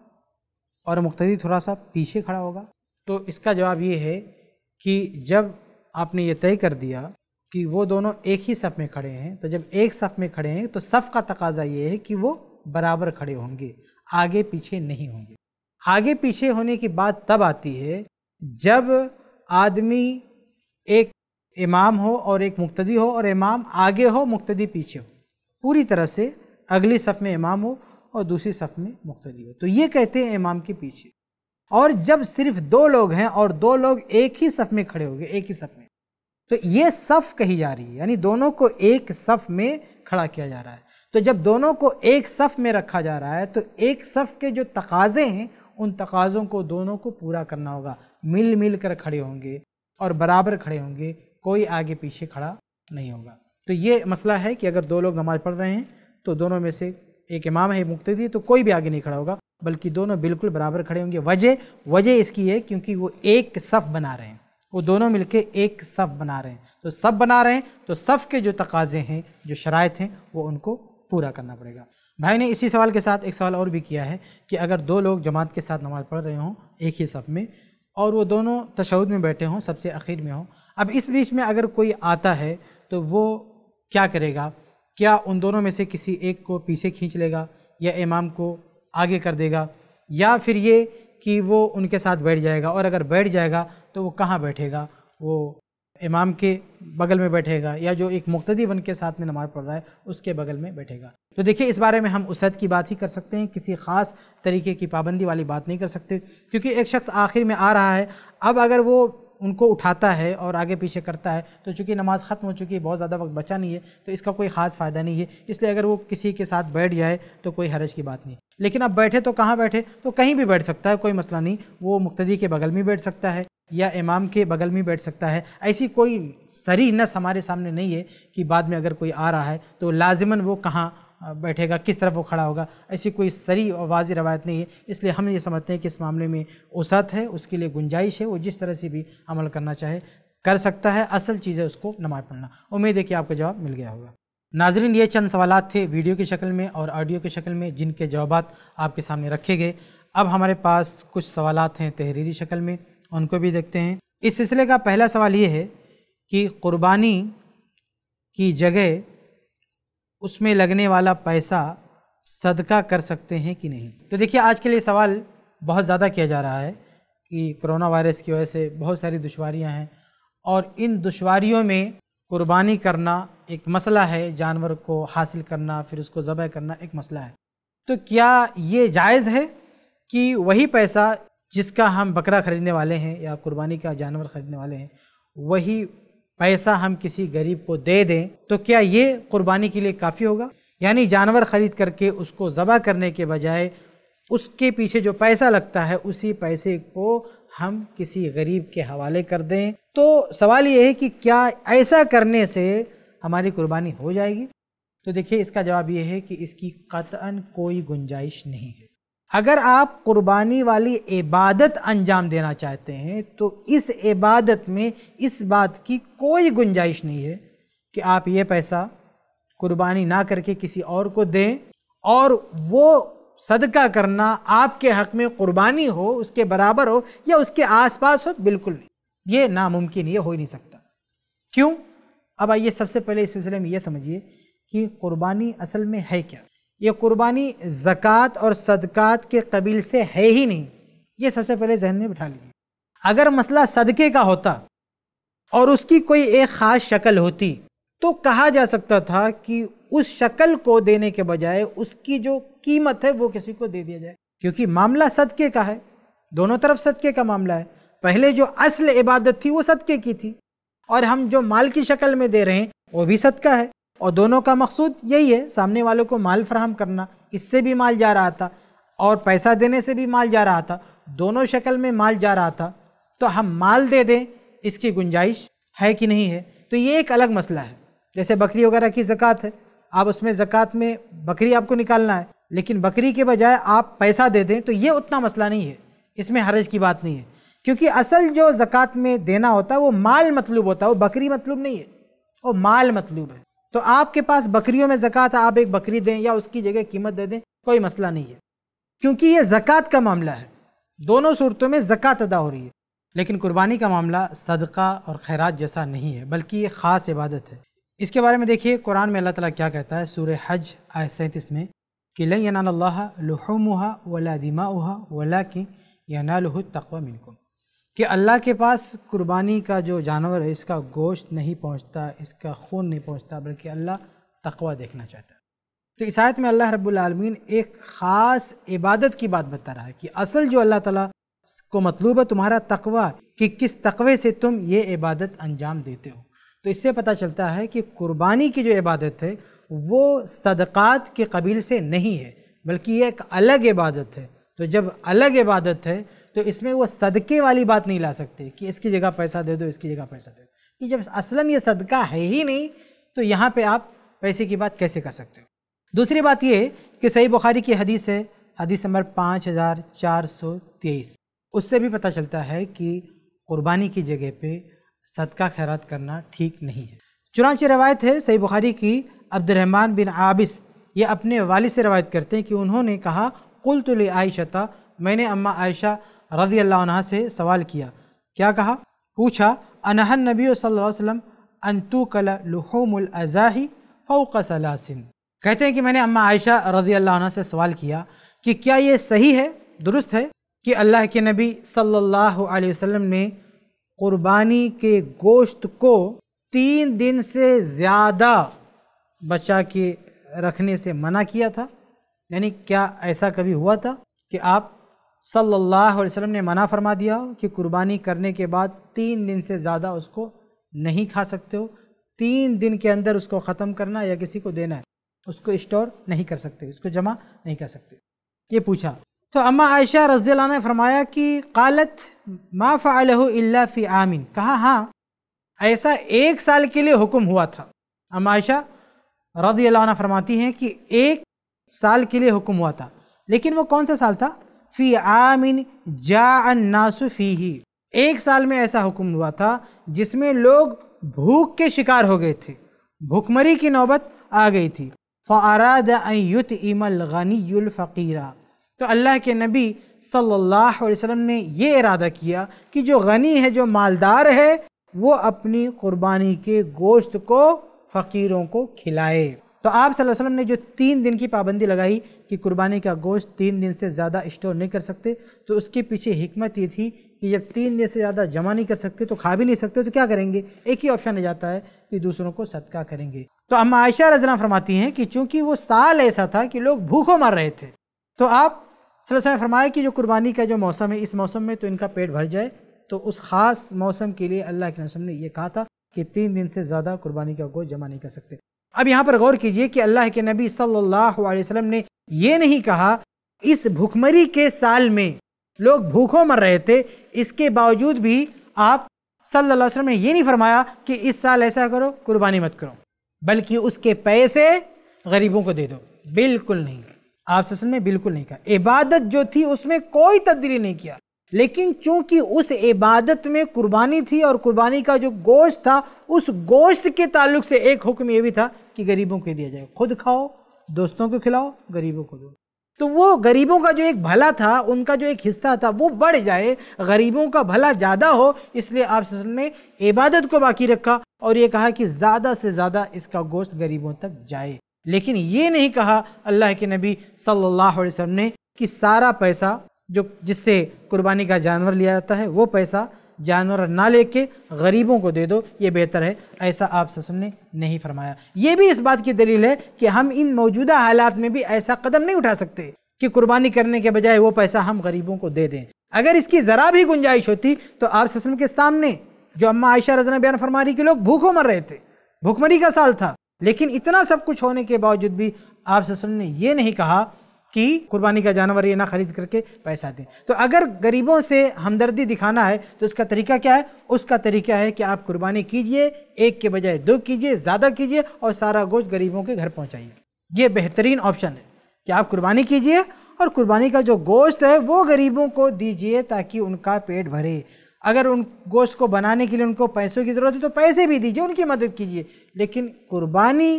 और मुख्तदी थोड़ा सा पीछे खड़ा होगा तो इसका जवाब ये है कि जब आपने ये तय कर दिया कि वो दोनों एक ही सफ़ में खड़े हैं तो जब एक सफ़ में खड़े हैं तो सफ़ का तकाजा ये है कि वो बराबर खड़े होंगे आगे पीछे नहीं होंगे आगे पीछे होने की बात तब आती है जब आदमी एक इमाम हो और एक मुक्तदी हो और इमाम आगे हो मुक्तदी पीछे हो पूरी तरह से अगली सफ़ में इमाम हो और दूसरी सफ़ में मुख्तली हो तो ये कहते हैं इमाम के पीछे और जब सिर्फ दो लोग हैं और दो लोग एक ही सफ़ में खड़े हो गए एक ही सफ़ में तो ये सफ़ कही जा रही है यानी दोनों को एक सफ़ में खड़ा किया जा रहा है तो जब दोनों को एक सफ़ में रखा जा रहा है तो एक सफ़ के जो तकाज़े हैं उन तकाज़ों को दोनों को पूरा करना होगा मिल मिल कर खड़े होंगे और बराबर खड़े होंगे कोई आगे पीछे खड़ा नहीं होगा तो ये मसला है कि अगर दो लोग नमाज़ पढ़ रहे हैं तो दोनों में से एक इमाम है मुक्तदी तो कोई भी आगे नहीं खड़ा होगा बल्कि दोनों बिल्कुल बराबर खड़े होंगे वजह वजह इसकी है क्योंकि वो एक सफ़ बना रहे हैं वो दोनों मिलके एक सफ़ बना रहे हैं तो सफ़ बना रहे हैं तो सफ़ के जो तकाजे हैं जो शराय हैं वो उनको पूरा करना पड़ेगा भाई ने इसी सवाल के साथ एक सवाल और भी किया है कि अगर दो लोग जमात के साथ नमाज़ पढ़ रहे हों एक ही सफ़ में और वो दोनों तशद में बैठे हों सबसे आखिर में हों अब इस बीच में अगर कोई आता है तो वो क्या करेगा क्या उन दोनों में से किसी एक को पीछे खींच लेगा या इमाम को आगे कर देगा या फिर ये कि वो उनके साथ बैठ जाएगा और अगर बैठ जाएगा तो वो कहाँ बैठेगा वो इमाम के बगल में बैठेगा या जो एक मुक्तदी बन के साथ में नमाज़ पढ़ रहा है उसके बगल में बैठेगा तो देखिए इस बारे में हम उसद की बात ही कर सकते हैं किसी ख़ास तरीके की पाबंदी वाली बात नहीं कर सकते क्योंकि एक शख्स आखिर में आ रहा है अब अगर वो उनको उठाता है और आगे पीछे करता है तो चूँकि नमाज़ ख़त्म हो चुकी है बहुत ज़्यादा वक्त बचा नहीं है तो इसका कोई ख़ास फ़ायदा नहीं है इसलिए अगर वो किसी के साथ बैठ जाए तो कोई हरज की बात नहीं लेकिन अब बैठे तो कहाँ बैठे तो कहीं भी बैठ सकता है कोई मसला नहीं वो मुख्तदी के बगल में बैठ सकता है या इमाम के बगल में बैठ सकता है ऐसी कोई सरी नस हमारे सामने नहीं है कि बाद में अगर कोई आ रहा है तो लाजमन वो कहाँ बैठेगा किस तरफ वो खड़ा होगा ऐसी कोई सरी और वाज रवायत नहीं है इसलिए हम ये समझते हैं कि इस मामले में उसत है उसके लिए गुंजाइश है वो जिस तरह से भी अमल करना चाहे कर सकता है असल चीज़ है उसको नमाज़ पढ़ना उम्मीद है कि आपका जवाब मिल गया होगा नाजरीन ये चंद सवाल थे वीडियो की शक्ल में और ऑडियो की शक्ल में जिनके जवाब आपके सामने रखे गए अब हमारे पास कुछ सवाल हैं तहरीरी शक्ल में उनको भी देखते हैं इस सिलसिले का पहला सवाल ये है कि कुर्बानी की जगह उसमें लगने वाला पैसा सदका कर सकते हैं कि नहीं तो देखिए आज के लिए सवाल बहुत ज़्यादा किया जा रहा है कि कोरोना वायरस की वजह से बहुत सारी दुशारियाँ हैं और इन दुशारियों में कुर्बानी करना एक मसला है जानवर को हासिल करना फिर उसको ज़बह करना एक मसला है तो क्या ये जायज़ है कि वही पैसा जिसका हम बकरा ख़रीदने वाले हैं या कुर्बानी का जानवर ख़रीदने वाले हैं वही पैसा हम किसी गरीब को दे दें तो क्या ये कुर्बानी के लिए काफ़ी होगा यानी जानवर ख़रीद करके उसको ज़बा करने के बजाय उसके पीछे जो पैसा लगता है उसी पैसे को हम किसी गरीब के हवाले कर दें तो सवाल ये है कि क्या ऐसा करने से हमारी कुर्बानी हो जाएगी तो देखिए इसका जवाब ये है कि इसकी कतअन कोई गुंजाइश नहीं है अगर आप कुर्बानी वाली इबादत अंजाम देना चाहते हैं तो इस इबादत में इस बात की कोई गुंजाइश नहीं है कि आप ये पैसा कुर्बानी ना करके किसी और को दें और वो सदका करना आपके हक में कुर्बानी हो उसके बराबर हो या उसके आसपास हो बिल्कुल नहीं ये नामुमकिन ये हो ही नहीं सकता क्यों अब आइए सबसे पहले इस सिलसिले में ये समझिए कि कुर्बानी असल में है क्या ये कुर्बानी जक़ात और सदक़ात के कबील से है ही नहीं ये सबसे पहले जहन में बिठा लीजिए अगर मसला सदक़े का होता और उसकी कोई एक ख़ास शक्ल होती तो कहा जा सकता था कि उस शक्ल को देने के बजाय उसकी जो कीमत है वो किसी को दे दिया जाए क्योंकि मामला सदक़े का है दोनों तरफ सदक़े का मामला है पहले जो असल इबादत थी वो सदक़े की थी और हम जो माल की शक्ल में दे रहे हैं वो भी सदका है और दोनों का मकसूद यही है सामने वालों को माल फ्राहम करना इससे भी माल जा रहा था और पैसा देने से भी माल जा रहा था दोनों शक्ल में माल जा रहा था तो हम माल दे दें इसकी गुंजाइश है कि नहीं है तो ये एक अलग मसला है जैसे बकरी वगैरह की ज़क़़त है आप उसमें ज़क़़त में बकरी आपको निकालना है लेकिन बकरी के बजाय आप पैसा दे दें तो ये उतना मसला नहीं है इसमें हरज की बात नहीं है क्योंकि असल जो ज़क़़त में देना होता है वो माल मतलूब होता है वो बकरी मतलूब नहीं है वो माल मतलूब है तो आपके पास बकरियों में ज़क़़त आप एक बकरी दें या उसकी जगह कीमत दे दें कोई मसला नहीं है क्योंकि ये ज़क़़त का मामला है दोनों सूरतों में ज़क़़त अदा हो रही है लेकिन कुर्बानी का मामला सदका और खैरात जैसा नहीं है बल्कि ये ख़ास इबादत है इसके बारे में देखिए कुरान में अल्लाह ताला क्या कहता है सूर्य हज आय सैंतीस में कि लई यनाल्ला लुहमुहा वला दिमाहा वला कि तकवा मिनकुम कि अल्लाह के पास कुर्बानी का जो जानवर है इसका गोश्त नहीं पहुंचता इसका खून नहीं पहुंचता बल्कि अल्लाह तकवा देखना चाहता है तो इसायत में अल्लाह रब्बुलमीन एक ख़ास इबादत की बात बता रहा है कि असल जो अल्लाह ताला को मतलूब है तुम्हारा तकवा कि किस तकवे से तुम ये इबादत अंजाम देते हो तो इससे पता चलता है कि कुर्बानी की जो इबादत है वो सदक़ात के कबील से नहीं है बल्कि ये एक अलग इबादत है तो जब अलग इबादत है तो इसमें वो सदके वाली बात नहीं ला सकते कि इसकी जगह पैसा दे दो इसकी जगह पैसा दे दो कि जब असलन ये सदका है ही नहीं तो यहाँ पे आप पैसे की बात कैसे कर सकते हो दूसरी बात ये कि सही बुखारी की हदीस है हदीस नंबर पाँच हज़ार चार सौ तेईस उससे भी पता चलता है कि कुर्बानी की जगह पे सदका खैरात करना ठीक नहीं है चुनाच रवायत है सही बुखारी की अब्दुलरहमान बिन आबिस ये अपने वाली से रवायत करते हैं कि उन्होंने कहा कुल तो ले आयशता मैंने अम्मा आयशा रजी अल्लाह से सवाल किया क्या कहा पूछा अनहन नबी वसम अंतु कल लुहमुल अज़ाही फ़ौक सलासिन कहते हैं कि मैंने अम्मा आयशा रजी अल्लाह से सवाल किया कि क्या ये सही है दुरुस्त है कि अल्लाह के नबी सल्लल्लाहु अलैहि वसल्लम ने क़ुरबानी के गोश्त को तीन दिन से ज़्यादा बचा के रखने से मना किया था यानी क्या ऐसा कभी हुआ था कि आप सल्लल्लाहु अलैहि वसल्लम ने मना फरमा दिया कि कुर्बानी करने के बाद तीन दिन से ज़्यादा उसको नहीं खा सकते हो तीन दिन के अंदर उसको ख़त्म करना या किसी को देना है उसको स्टोर नहीं कर सकते उसको जमा नहीं कर सकते ये पूछा तो अम्मा आयशा रजील्ला ने फरमाया कि कालत मा फ़ालह फ़ी आमिन कहा हाँ ऐसा एक साल के लिए हुक्म हुआ था अम्मा आयशा रजी फरमाती हैं कि एक साल के लिए हुक्म हुआ था लेकिन वो कौन सा साल था फ़ी आमिन जा अन्नासुफ़ी ही एक साल में ऐसा हुक्म हुआ था जिसमें लोग भूख के शिकार हो गए थे भूखमरी की नौबत आ गई थी फ़ाराद युत इमल गनीफ़ीरा तो अल्लाह के नबी सल्लल्लाहु अलैहि वसल्लम ने यह इरादा किया कि जो गनी है जो मालदार है वो अपनी कुर्बानी के गोश्त को फ़कीरों को खिलाए तो आप वसल्लम ने जो तीन दिन की पाबंदी लगाई कि कुर्बानी का गोश्त तीन दिन से ज़्यादा स्टोर नहीं कर सकते तो उसके पीछे हिकमत ये थी कि जब तीन दिन से ज़्यादा जमा नहीं कर सकते तो खा भी नहीं सकते तो क्या करेंगे एक ही ऑप्शन रह जाता है कि दूसरों को सदका करेंगे तो अम्मा आयशा रजना फरमाती हैं कि चूँकि वो साल ऐसा था कि लोग भूखों मर रहे थे तो आप सलसम फरमाया कि जो कुर्बानी का जो मौसम है इस मौसम में तो इनका पेट भर जाए तो उस ख़ास मौसम के लिए अल्लाह के रसम ने यह कहा था कि तीन दिन से ज़्यादा कुर्बानी का गोश्त जमा नहीं कर सकते अब यहाँ पर गौर कीजिए कि अल्लाह के नबी सल्लल्लाहु अलैहि वसल्लम ने ये नहीं कहा इस भुखमरी के साल में लोग भूखों मर रहे थे इसके बावजूद भी आप सल्लल्लाहु अलैहि वसल्लम ने ये नहीं फरमाया कि इस साल ऐसा करो कुर्बानी मत करो बल्कि उसके पैसे गरीबों को दे दो बिल्कुल नहीं आप ससल में बिल्कुल नहीं कहा इबादत जो थी उसमें कोई तब्दीली नहीं किया लेकिन चूंकि उस इबादत में कुर्बानी थी और कुर्बानी का जो गोश्त था उस गोश्त के ताल्लुक से एक हुक्म ये भी था कि गरीबों को दिया जाए खुद खाओ दोस्तों को खिलाओ गरीबों को दो तो वो गरीबों का जो एक भला था उनका जो एक हिस्सा था वो बढ़ जाए गरीबों का भला ज़्यादा हो इसलिए आप ने इबादत को बाकी रखा और ये कहा कि ज़्यादा से ज़्यादा इसका गोश्त गरीबों तक जाए लेकिन ये नहीं कहा अल्लाह के नबी सल्लल्लाहु अलैहि वसल्लम ने कि सारा पैसा जो जिससे कुर्बानी का जानवर लिया जाता है वो पैसा जानवर ना लेके गरीबों को दे दो ये बेहतर है ऐसा आप ससम ने नहीं फरमाया ये भी इस बात की दलील है कि हम इन मौजूदा हालात में भी ऐसा कदम नहीं उठा सकते कि कुर्बानी करने के बजाय वो पैसा हम गरीबों को दे दें अगर इसकी ज़रा भी गुंजाइश होती तो आप ससम के सामने जो अम्मा आयशा रजना बयान फरमा रही कि लोग भूखों मर रहे थे भूखमरी का साल था लेकिन इतना सब कुछ होने के बावजूद भी आप ससम ने ये नहीं कहा कि कुर्बानी का जानवर ये ना खरीद करके पैसा दें तो अगर गरीबों से हमदर्दी दिखाना है तो उसका तरीका क्या है उसका तरीका है कि आप कुर्बानी कीजिए एक के बजाय दो कीजिए ज़्यादा कीजिए और सारा गोश्त गरीबों के घर पहुँचाइए ये बेहतरीन ऑप्शन है कि आप कुर्बानी कीजिए और कुर्बानी का जो गोश्त है वो गरीबों को दीजिए ताकि उनका पेट भरे अगर उन गोश्त को बनाने के लिए उनको पैसों की ज़रूरत है तो पैसे भी दीजिए उनकी मदद कीजिए लेकिन कुर्बानी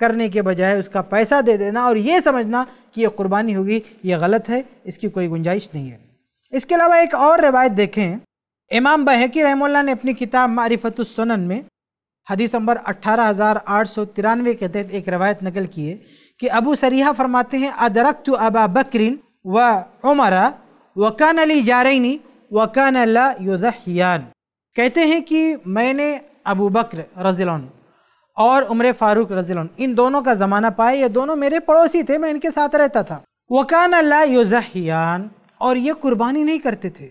करने के बजाय उसका पैसा दे देना और ये समझना कि यह कुर्बानी होगी ये गलत है इसकी कोई गुंजाइश नहीं है इसके अलावा एक और रवायत देखें इमाम बहकी रहमल्ला ने अपनी किताब मारिफतुलसनन में हदीस नंबर अट्ठारह के तहत एक रवायत नकल की है कि अबू सरीहा फरमाते हैं अदरक तो अबा बकरीन व उमरा वकान अली जारैनी वकान अला युदहियान कहते हैं कि मैंने अबू बकर रजील और उम्र फारूक रजील इन दोनों का ज़माना पाए ये दोनों मेरे पड़ोसी थे मैं इनके साथ रहता था वकान अल्लाह युजहियान और ये कुर्बानी नहीं करते थे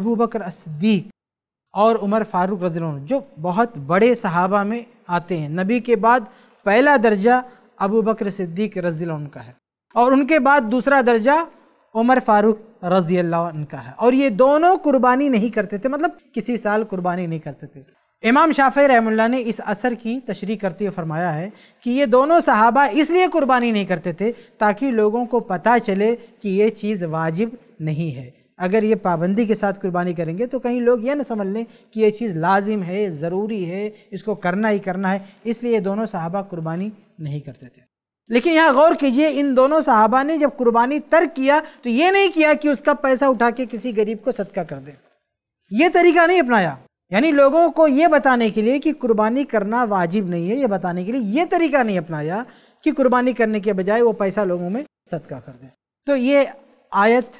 अबू बकर असदीक और उमर फारूक रजील जो बहुत बड़े सहाबा में आते हैं नबी के बाद पहला दर्जा अबू बकर सिद्दीक रजील का है और उनके बाद दूसरा दर्जा उमर फारूक रजी अल्लाह का है और ये दोनों कुर्बानी नहीं करते थे मतलब किसी साल कुर्बानी नहीं करते थे इमाम शाफी रहमुल्ला ने इस असर की तशरी करते हुए फरमाया है कि ये दोनों सहाबा इसलिए कुर्बानी नहीं करते थे ताकि लोगों को पता चले कि ये चीज़ वाजिब नहीं है अगर ये पाबंदी के साथ कुर्बानी करेंगे तो कहीं लोग ये ना समझ लें कि ये चीज़ लाजिम है ज़रूरी है इसको करना ही करना है इसलिए ये दोनों सहाबा कुर्बानी नहीं करते थे लेकिन यहाँ गौर कीजिए इन दोनों सहाबा ने जब कुर्बानी तर्क किया तो ये नहीं किया कि उसका पैसा उठा के किसी गरीब को सदका कर दें ये तरीका नहीं अपनाया यानी लोगों को ये बताने के लिए कि कुर्बानी करना वाजिब नहीं है ये बताने के लिए ये तरीका नहीं अपनाया कि कुर्बानी करने के बजाय वो पैसा लोगों में सदका कर दे तो ये आयत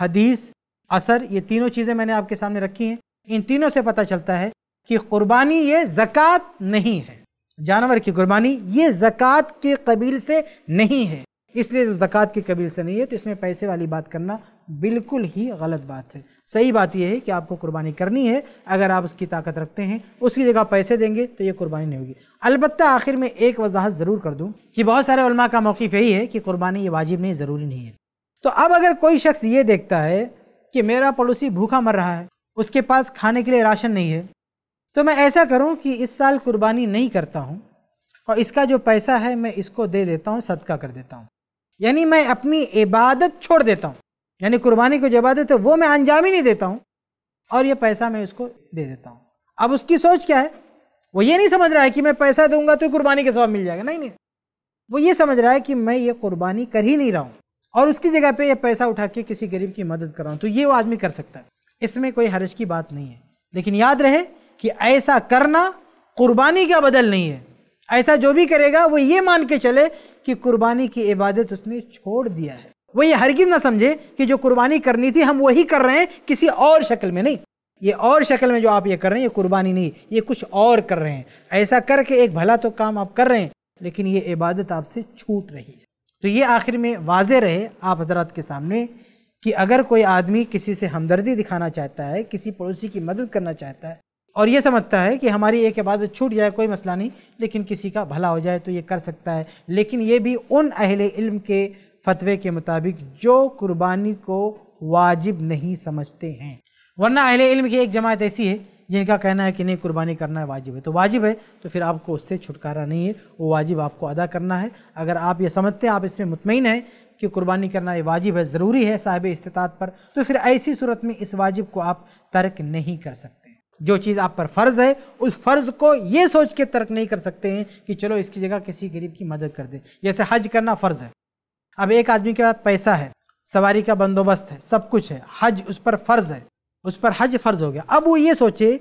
हदीस असर ये तीनों चीज़ें मैंने आपके सामने रखी हैं इन तीनों से पता चलता है कि कुर्बानी ये ज़क़़त नहीं है जानवर की कुर्बानी ये ज़क़़त के कबील से नहीं है इसलिए ज़क़़त के कबील से नहीं है तो इसमें पैसे वाली बात करना बिल्कुल ही गलत बात है सही बात यह है कि आपको कुर्बानी करनी है अगर आप उसकी ताकत रखते हैं उसकी जगह पैसे देंगे तो ये कुर्बानी नहीं होगी अलबत्त आखिर में एक वजाहत ज़रूर कर दूँ कि बहुत सारे उलमा का मौक़ यही है कि कुर्बानी ये वाजिब नहीं ज़रूरी नहीं है तो अब अगर कोई शख्स ये देखता है कि मेरा पड़ोसी भूखा मर रहा है उसके पास खाने के लिए राशन नहीं है तो मैं ऐसा करूं कि इस साल कुर्बानी नहीं करता हूं और इसका जो पैसा है मैं इसको दे देता हूं सदका कर देता हूं यानी मैं अपनी इबादत छोड़ देता हूं यानी कुर्बानी को जो इबादत है वो मैं अंजाम ही नहीं देता हूँ और ये पैसा मैं उसको दे देता हूँ अब उसकी सोच क्या है वो ये नहीं समझ रहा है कि मैं पैसा दूंगा तो कुर्बानी के स्वाब मिल जाएगा नहीं नहीं वो ये समझ रहा है कि मैं ये कुर्बानी कर ही नहीं रहा हूँ और उसकी जगह पे ये पैसा उठा के किसी गरीब की मदद कर रहा हूँ तो ये वो आदमी कर सकता है इसमें कोई हर्ज की बात नहीं है लेकिन याद रहे कि ऐसा करना कुर्बानी का बदल नहीं है ऐसा जो भी करेगा वो ये मान के चले कि कुर्बानी की इबादत उसने छोड़ दिया है वो ये हरगिज ना समझे कि जो कुर्बानी करनी थी हम वही कर रहे हैं किसी और शक्ल में नहीं ये और शक्ल में जो आप ये कर रहे हैं ये कुर्बानी नहीं ये कुछ और कर रहे हैं ऐसा करके एक भला तो काम आप कर रहे हैं लेकिन ये इबादत आपसे छूट रही है तो ये आखिर में वाज रहे आप हजरात के सामने कि अगर कोई आदमी किसी से हमदर्दी दिखाना चाहता है किसी पड़ोसी की मदद करना चाहता है और ये समझता है कि हमारी एक इबादत छूट जाए कोई मसला नहीं लेकिन किसी का भला हो जाए तो ये कर सकता है लेकिन ये भी उन अहल इल्म के फतवे के मुताबिक जो कुर्बानी को वाजिब नहीं समझते हैं वरना अहले इल्म की एक जमात ऐसी है जिनका कहना है कि नहीं कुर्बानी करना है वाजिब है तो वाजिब है तो फिर आपको उससे छुटकारा नहीं है वो वाजिब आपको अदा करना है अगर आप ये समझते हैं आप इसमें मुतमिन हैं कि कुर्बानी करना ये वाजिब है ज़रूरी है साहिब इस्तात पर तो फिर ऐसी सूरत में इस वाजिब को आप तर्क नहीं कर सकते जो चीज़ आप पर फ़र्ज़ है उस फ़र्ज़ को ये सोच के तर्क नहीं कर सकते हैं कि चलो इसकी जगह किसी गरीब की मदद कर दे जैसे हज करना फ़र्ज़ है अब एक आदमी के पास पैसा है सवारी का बंदोबस्त है सब कुछ है हज उस पर फ़र्ज़ है उस पर हज फ़र्ज़ हो गया अब वो ये सोचे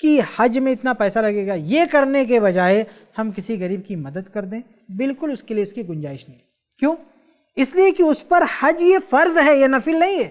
कि हज में इतना पैसा लगेगा ये करने के बजाय हम किसी गरीब की मदद कर दें बिल्कुल उसके लिए इसकी गुंजाइश नहीं क्यों इसलिए कि उस पर हज ये फ़र्ज़ है ये नफिल नहीं है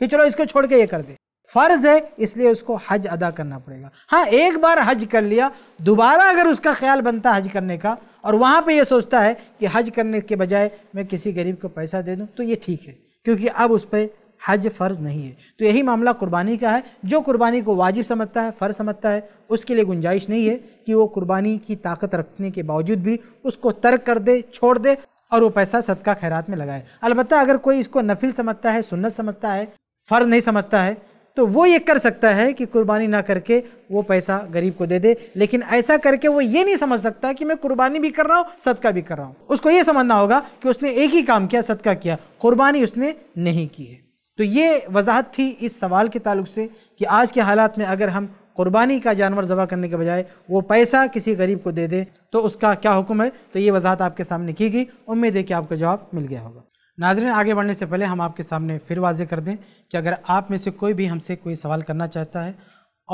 कि चलो इसको छोड़ के ये कर दे फ़र्ज़ है इसलिए उसको हज अदा करना पड़ेगा हाँ एक बार हज कर लिया दोबारा अगर उसका ख्याल बनता हज करने का और वहाँ पे ये सोचता है कि हज करने के बजाय मैं किसी गरीब को पैसा दे दूँ तो ये ठीक है क्योंकि अब उस पर हज फ़र्ज़ नहीं है तो यही मामला कुर्बानी का है जो कुर्बानी को वाजिब समझता है फ़र्ज़ समझता है उसके लिए गुंजाइश नहीं है कि वो कुर्बानी की ताकत रखने के बावजूद भी उसको तर्क कर दे छोड़ दे और वो पैसा सदका खैरात में लगाए अलबत्त अगर कोई इसको नफिल समझता है सुन्नत समझता है फ़र्ज नहीं समझता है तो वो ये कर सकता है कि कुर्बानी ना करके वो पैसा गरीब को दे दे लेकिन ऐसा करके वो ये नहीं समझ सकता कि मैं कुर्बानी भी कर रहा हूँ सदका भी कर रहा हूँ उसको ये समझना होगा कि उसने एक ही काम किया सदका किया कुर्बानी उसने नहीं की है तो ये वजाहत थी इस सवाल के ताल्लुक से कि आज के हालात में अगर हम कुर्बानी का जानवर जबा करने के बजाय वो पैसा किसी गरीब को दे दें तो उसका क्या हुक्म है तो ये वजाहत आपके सामने की गई उम्मीद है कि आपका जवाब मिल गया होगा नाजरन आगे बढ़ने से पहले हम आपके सामने फिर वाजे कर दें कि अगर आप में से कोई भी हमसे कोई सवाल करना चाहता है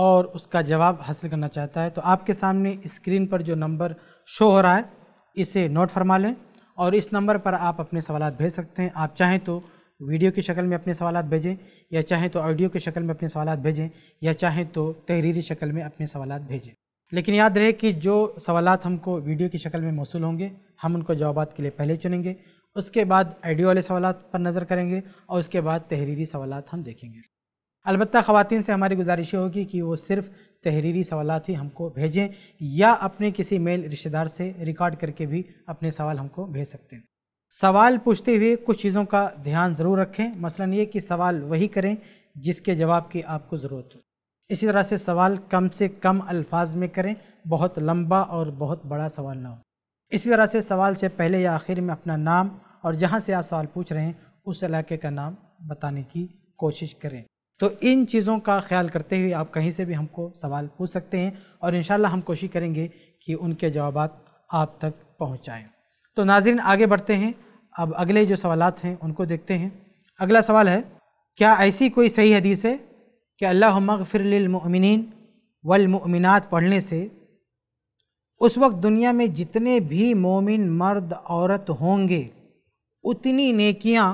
और उसका जवाब हासिल करना चाहता है तो आपके सामने स्क्रीन पर जो नंबर शो हो रहा है इसे नोट फरमा लें और इस नंबर पर आप अपने सवाल भेज सकते हैं आप चाहें तो वीडियो की शक्ल में अपने सवाल भेजें या चाहें तो ऑडियो की शक्ल में अपने सवाल भेजें या चाहें तो तहरीरी शक्ल में अपने सवाल भेजें लेकिन याद रहे कि जो सवाल हमको वीडियो की शक्ल में मौसू होंगे हम उनको जवाब के लिए पहले चुनेंगे उसके बाद आइडियो वाले सवाल पर नज़र करेंगे और उसके बाद तहरीरी सवाल हम देखेंगे अलबत् ख़वान से हमारी गुजारिश होगी कि वो सिर्फ तहरीरी सवाल ही हमको भेजें या अपने किसी मेल रिश्तेदार से रिकॉर्ड करके भी अपने सवाल हमको भेज सकते हैं सवाल पूछते हुए कुछ चीज़ों का ध्यान ज़रूर रखें मसलन ये कि सवाल वही करें जिसके जवाब की आपको ज़रूरत हो इसी तरह से सवाल कम से कम अल्फाज में करें बहुत लंबा और बहुत बड़ा सवाल ना हो इसी तरह से सवाल से पहले या आखिर में अपना नाम और जहाँ से आप सवाल पूछ रहे हैं उस इलाके का नाम बताने की कोशिश करें तो इन चीज़ों का ख्याल करते हुए आप कहीं से भी हमको सवाल पूछ सकते हैं और इन हम कोशिश करेंगे कि उनके जवाब आप तक पहुँचाएँ तो नाजरन आगे बढ़ते हैं अब अगले जो सवाल हैं उनको देखते हैं अगला सवाल है क्या ऐसी कोई सही हदीस है कि अल्लाह फिरमिन वलमिनत पढ़ने से उस वक्त दुनिया में जितने भी मोमिन मर्द औरत होंगे उतनी नेकियां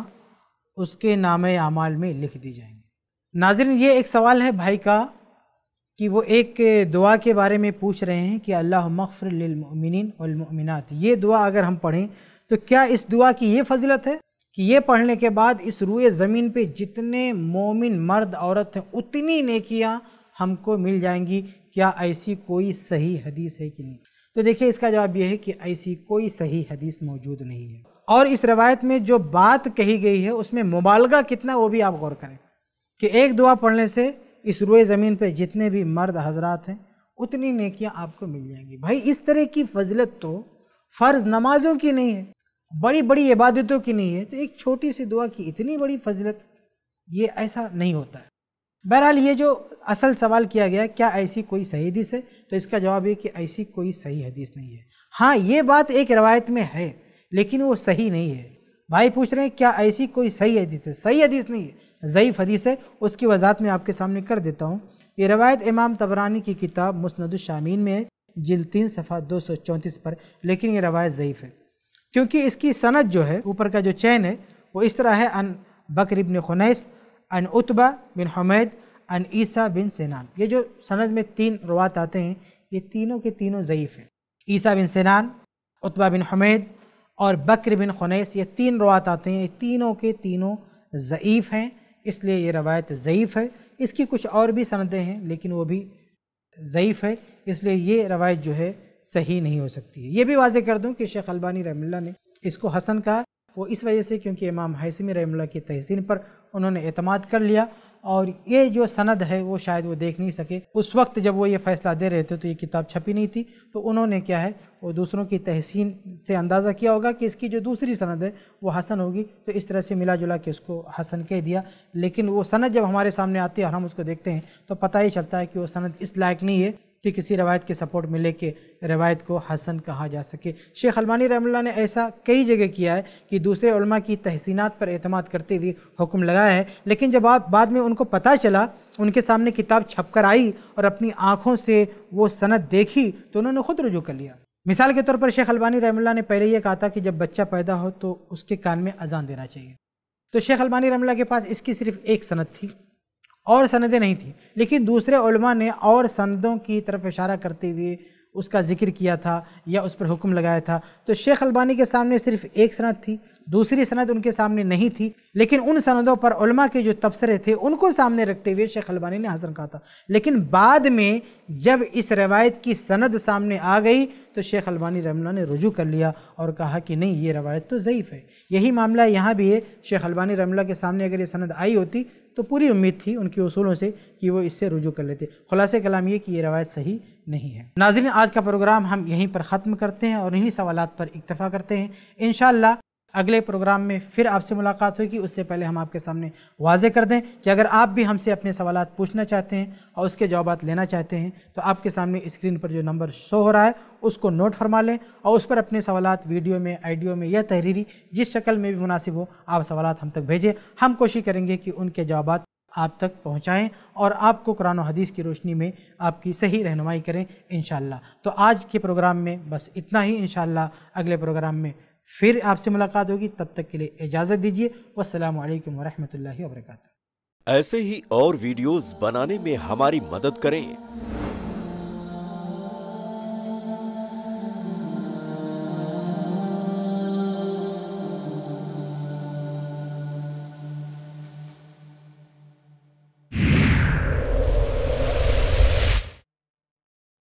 उसके नाम अमाल में लिख दी जाएंगी नाजिन ये एक सवाल है भाई का कि वो एक दुआ के बारे में पूछ रहे हैं कि अल्लाह मफ़र लमिनमिनत ये दुआ अगर हम पढ़ें तो क्या इस दुआ की ये फजीलत है कि ये पढ़ने के बाद इस रुए ज़मीन पे जितने मोमिन मर्द औरत हैं उतनी नेकियां हमको मिल जाएंगी क्या ऐसी कोई सही हदीस है कि नहीं तो देखिए इसका जवाब यह है कि ऐसी कोई सही हदीस मौजूद नहीं है और इस रवायत में जो बात कही गई है उसमें मुबालगा कितना वो भी आप गौर करें कि एक दुआ पढ़ने से इस रुए ज़मीन पर जितने भी मर्द हजरात हैं उतनी नेकियाँ आपको मिल जाएंगी भाई इस तरह की फजलत तो फ़र्ज़ नमाजों की नहीं है बड़ी बड़ी इबादतों की नहीं है तो एक छोटी सी दुआ की इतनी बड़ी फजलत ये ऐसा नहीं होता है बहरहाल ये जो असल सवाल किया गया क्या ऐसी कोई सही हदीस है तो इसका जवाब ये कि ऐसी कोई सही हदीस नहीं है हाँ ये बात एक रवायत में है लेकिन वो सही नहीं है भाई पूछ रहे हैं क्या ऐसी कोई सही हदीस है सही हदीस नहीं है ज़यीफ़ हदीस है उसकी वजहत मैं आपके सामने कर देता हूँ ये रवायत इमाम तबरानी की किताब मुस्नदुशामीन में है जिल तीन सफ़ा दो सौ चौंतीस पर लेकिन ये रवायत ज़यीफ़ है क्योंकि इसकी सनत जो है ऊपर का जो चैन है वो इस तरह है अन बकर खुनैस अन उतबा बिन हमैद अन ईसा बिन सेनान ये जो सनद में तीन रवात आते हैं ये तीनों के तीनों ज़यीफ़ हैं ईसा बिन सेनान उतबा बिन हमैद और बकर बिन खुनैस ये तीन रवात आते हैं ये तीनों के तीनों ज़यीफ़ हैं इसलिए ये रवायत ज़यीफ़ है इसकी कुछ और भी सनदें हैं लेकिन वो भी ज़यीफ़ है इसलिए ये रवायत जो है सही नहीं हो सकती है ये भी वाजे कर दूँ कि शेख अलबानी रहमिल्ला ने इसको हसन कहा वो इस वजह से क्योंकि इमाम हैसमी रहमिल्ला की तहसीन पर उन्होंने अतमाद कर लिया और ये जो सनद है वो शायद वो देख नहीं सके उस वक्त जब वो ये फैसला दे रहे थे तो ये किताब छपी नहीं थी तो उन्होंने क्या है वो दूसरों की तहसीन से अंदाज़ा किया होगा कि इसकी जो दूसरी सनद है वो हसन होगी तो इस तरह से मिला जुला के उसको हसन कह दिया लेकिन वो सनद जब हमारे सामने आती है और हम उसको देखते हैं तो पता ही चलता है कि वो सनद इस लायक नहीं है कि किसी रवायत के सपोर्ट मिले कि रवायत को हसन कहा जा सके शेख अलमानी रहमल्ला ने ऐसा कई जगह किया है कि दूसरे उलमा की तहसीनात पर अतमाद करते हुए हुक्म लगाया है लेकिन जब आप बाद में उनको पता चला उनके सामने किताब छप कर आई और अपनी आँखों से वो सनत देखी तो उन्होंने खुद रुजू कर लिया मिसाल के तौर पर शेख अलबानी रहमल्ला ने पहले ये कहा था कि जब बच्चा पैदा हो तो उसके कान में अजान देना चाहिए तो शेख अलबानी रहमल्ला के पास इसकी सिर्फ एक सनत थी और सनदें नहीं थी लेकिन दूसरे उलमा ने और सनदों की तरफ इशारा करते हुए उसका जिक्र किया था या उस पर हुक्म लगाया था तो शेख अलबानी के सामने सिर्फ एक सनद थी दूसरी सनद उनके सामने नहीं थी लेकिन उन सनदों पर उलमा के जो तबसरे थे उनको सामने रखते हुए शेख अलबानी ने हसन कहा था लेकिन बाद में जब इस रवायत की सनद सामने आ गई तो शेख अलबानी रमला ने रुजू कर लिया और कहा कि नहीं ये रवायत तो ज़यीफ़ है यही मामला यहाँ भी है शेख अलबानी रमला के सामने अगर ये सनद आई होती तो पूरी उम्मीद थी उनके उसूलों से कि वो इससे रुजू कर लेते खुलास कलाम ये कि ये रवायत सही नहीं है नाजिन आज का प्रोग्राम हम यहीं पर ख़त्म करते हैं और इन्हीं सवाल पर इतफ़ा करते हैं इन अगले प्रोग्राम में फिर आपसे मुलाकात होगी उससे पहले हम आपके सामने वाजे कर दें कि अगर आप भी हमसे अपने सवाल पूछना चाहते हैं और उसके जवाब लेना चाहते हैं तो आपके सामने स्क्रीन पर जो नंबर शो हो रहा है उसको नोट फरमा लें और उस पर अपने सवाल वीडियो में आइडियो में या तहरीरी जिस शक्ल में भी मुनासिब हो आप सवाल हम तक भेजें हम कोशिश करेंगे कि उनके जवाब आप तक पहुँचाएँ और आपको कुरान हदीस की रोशनी में आपकी सही रहनमाई करें इन तो आज के प्रोग्राम में बस इतना ही इन अगले प्रोग्राम में फिर आपसे मुलाकात होगी तब तक के लिए इजाज़त दीजिए वालकम वरहमल वर्क ऐसे ही और वीडियोस बनाने में हमारी मदद करें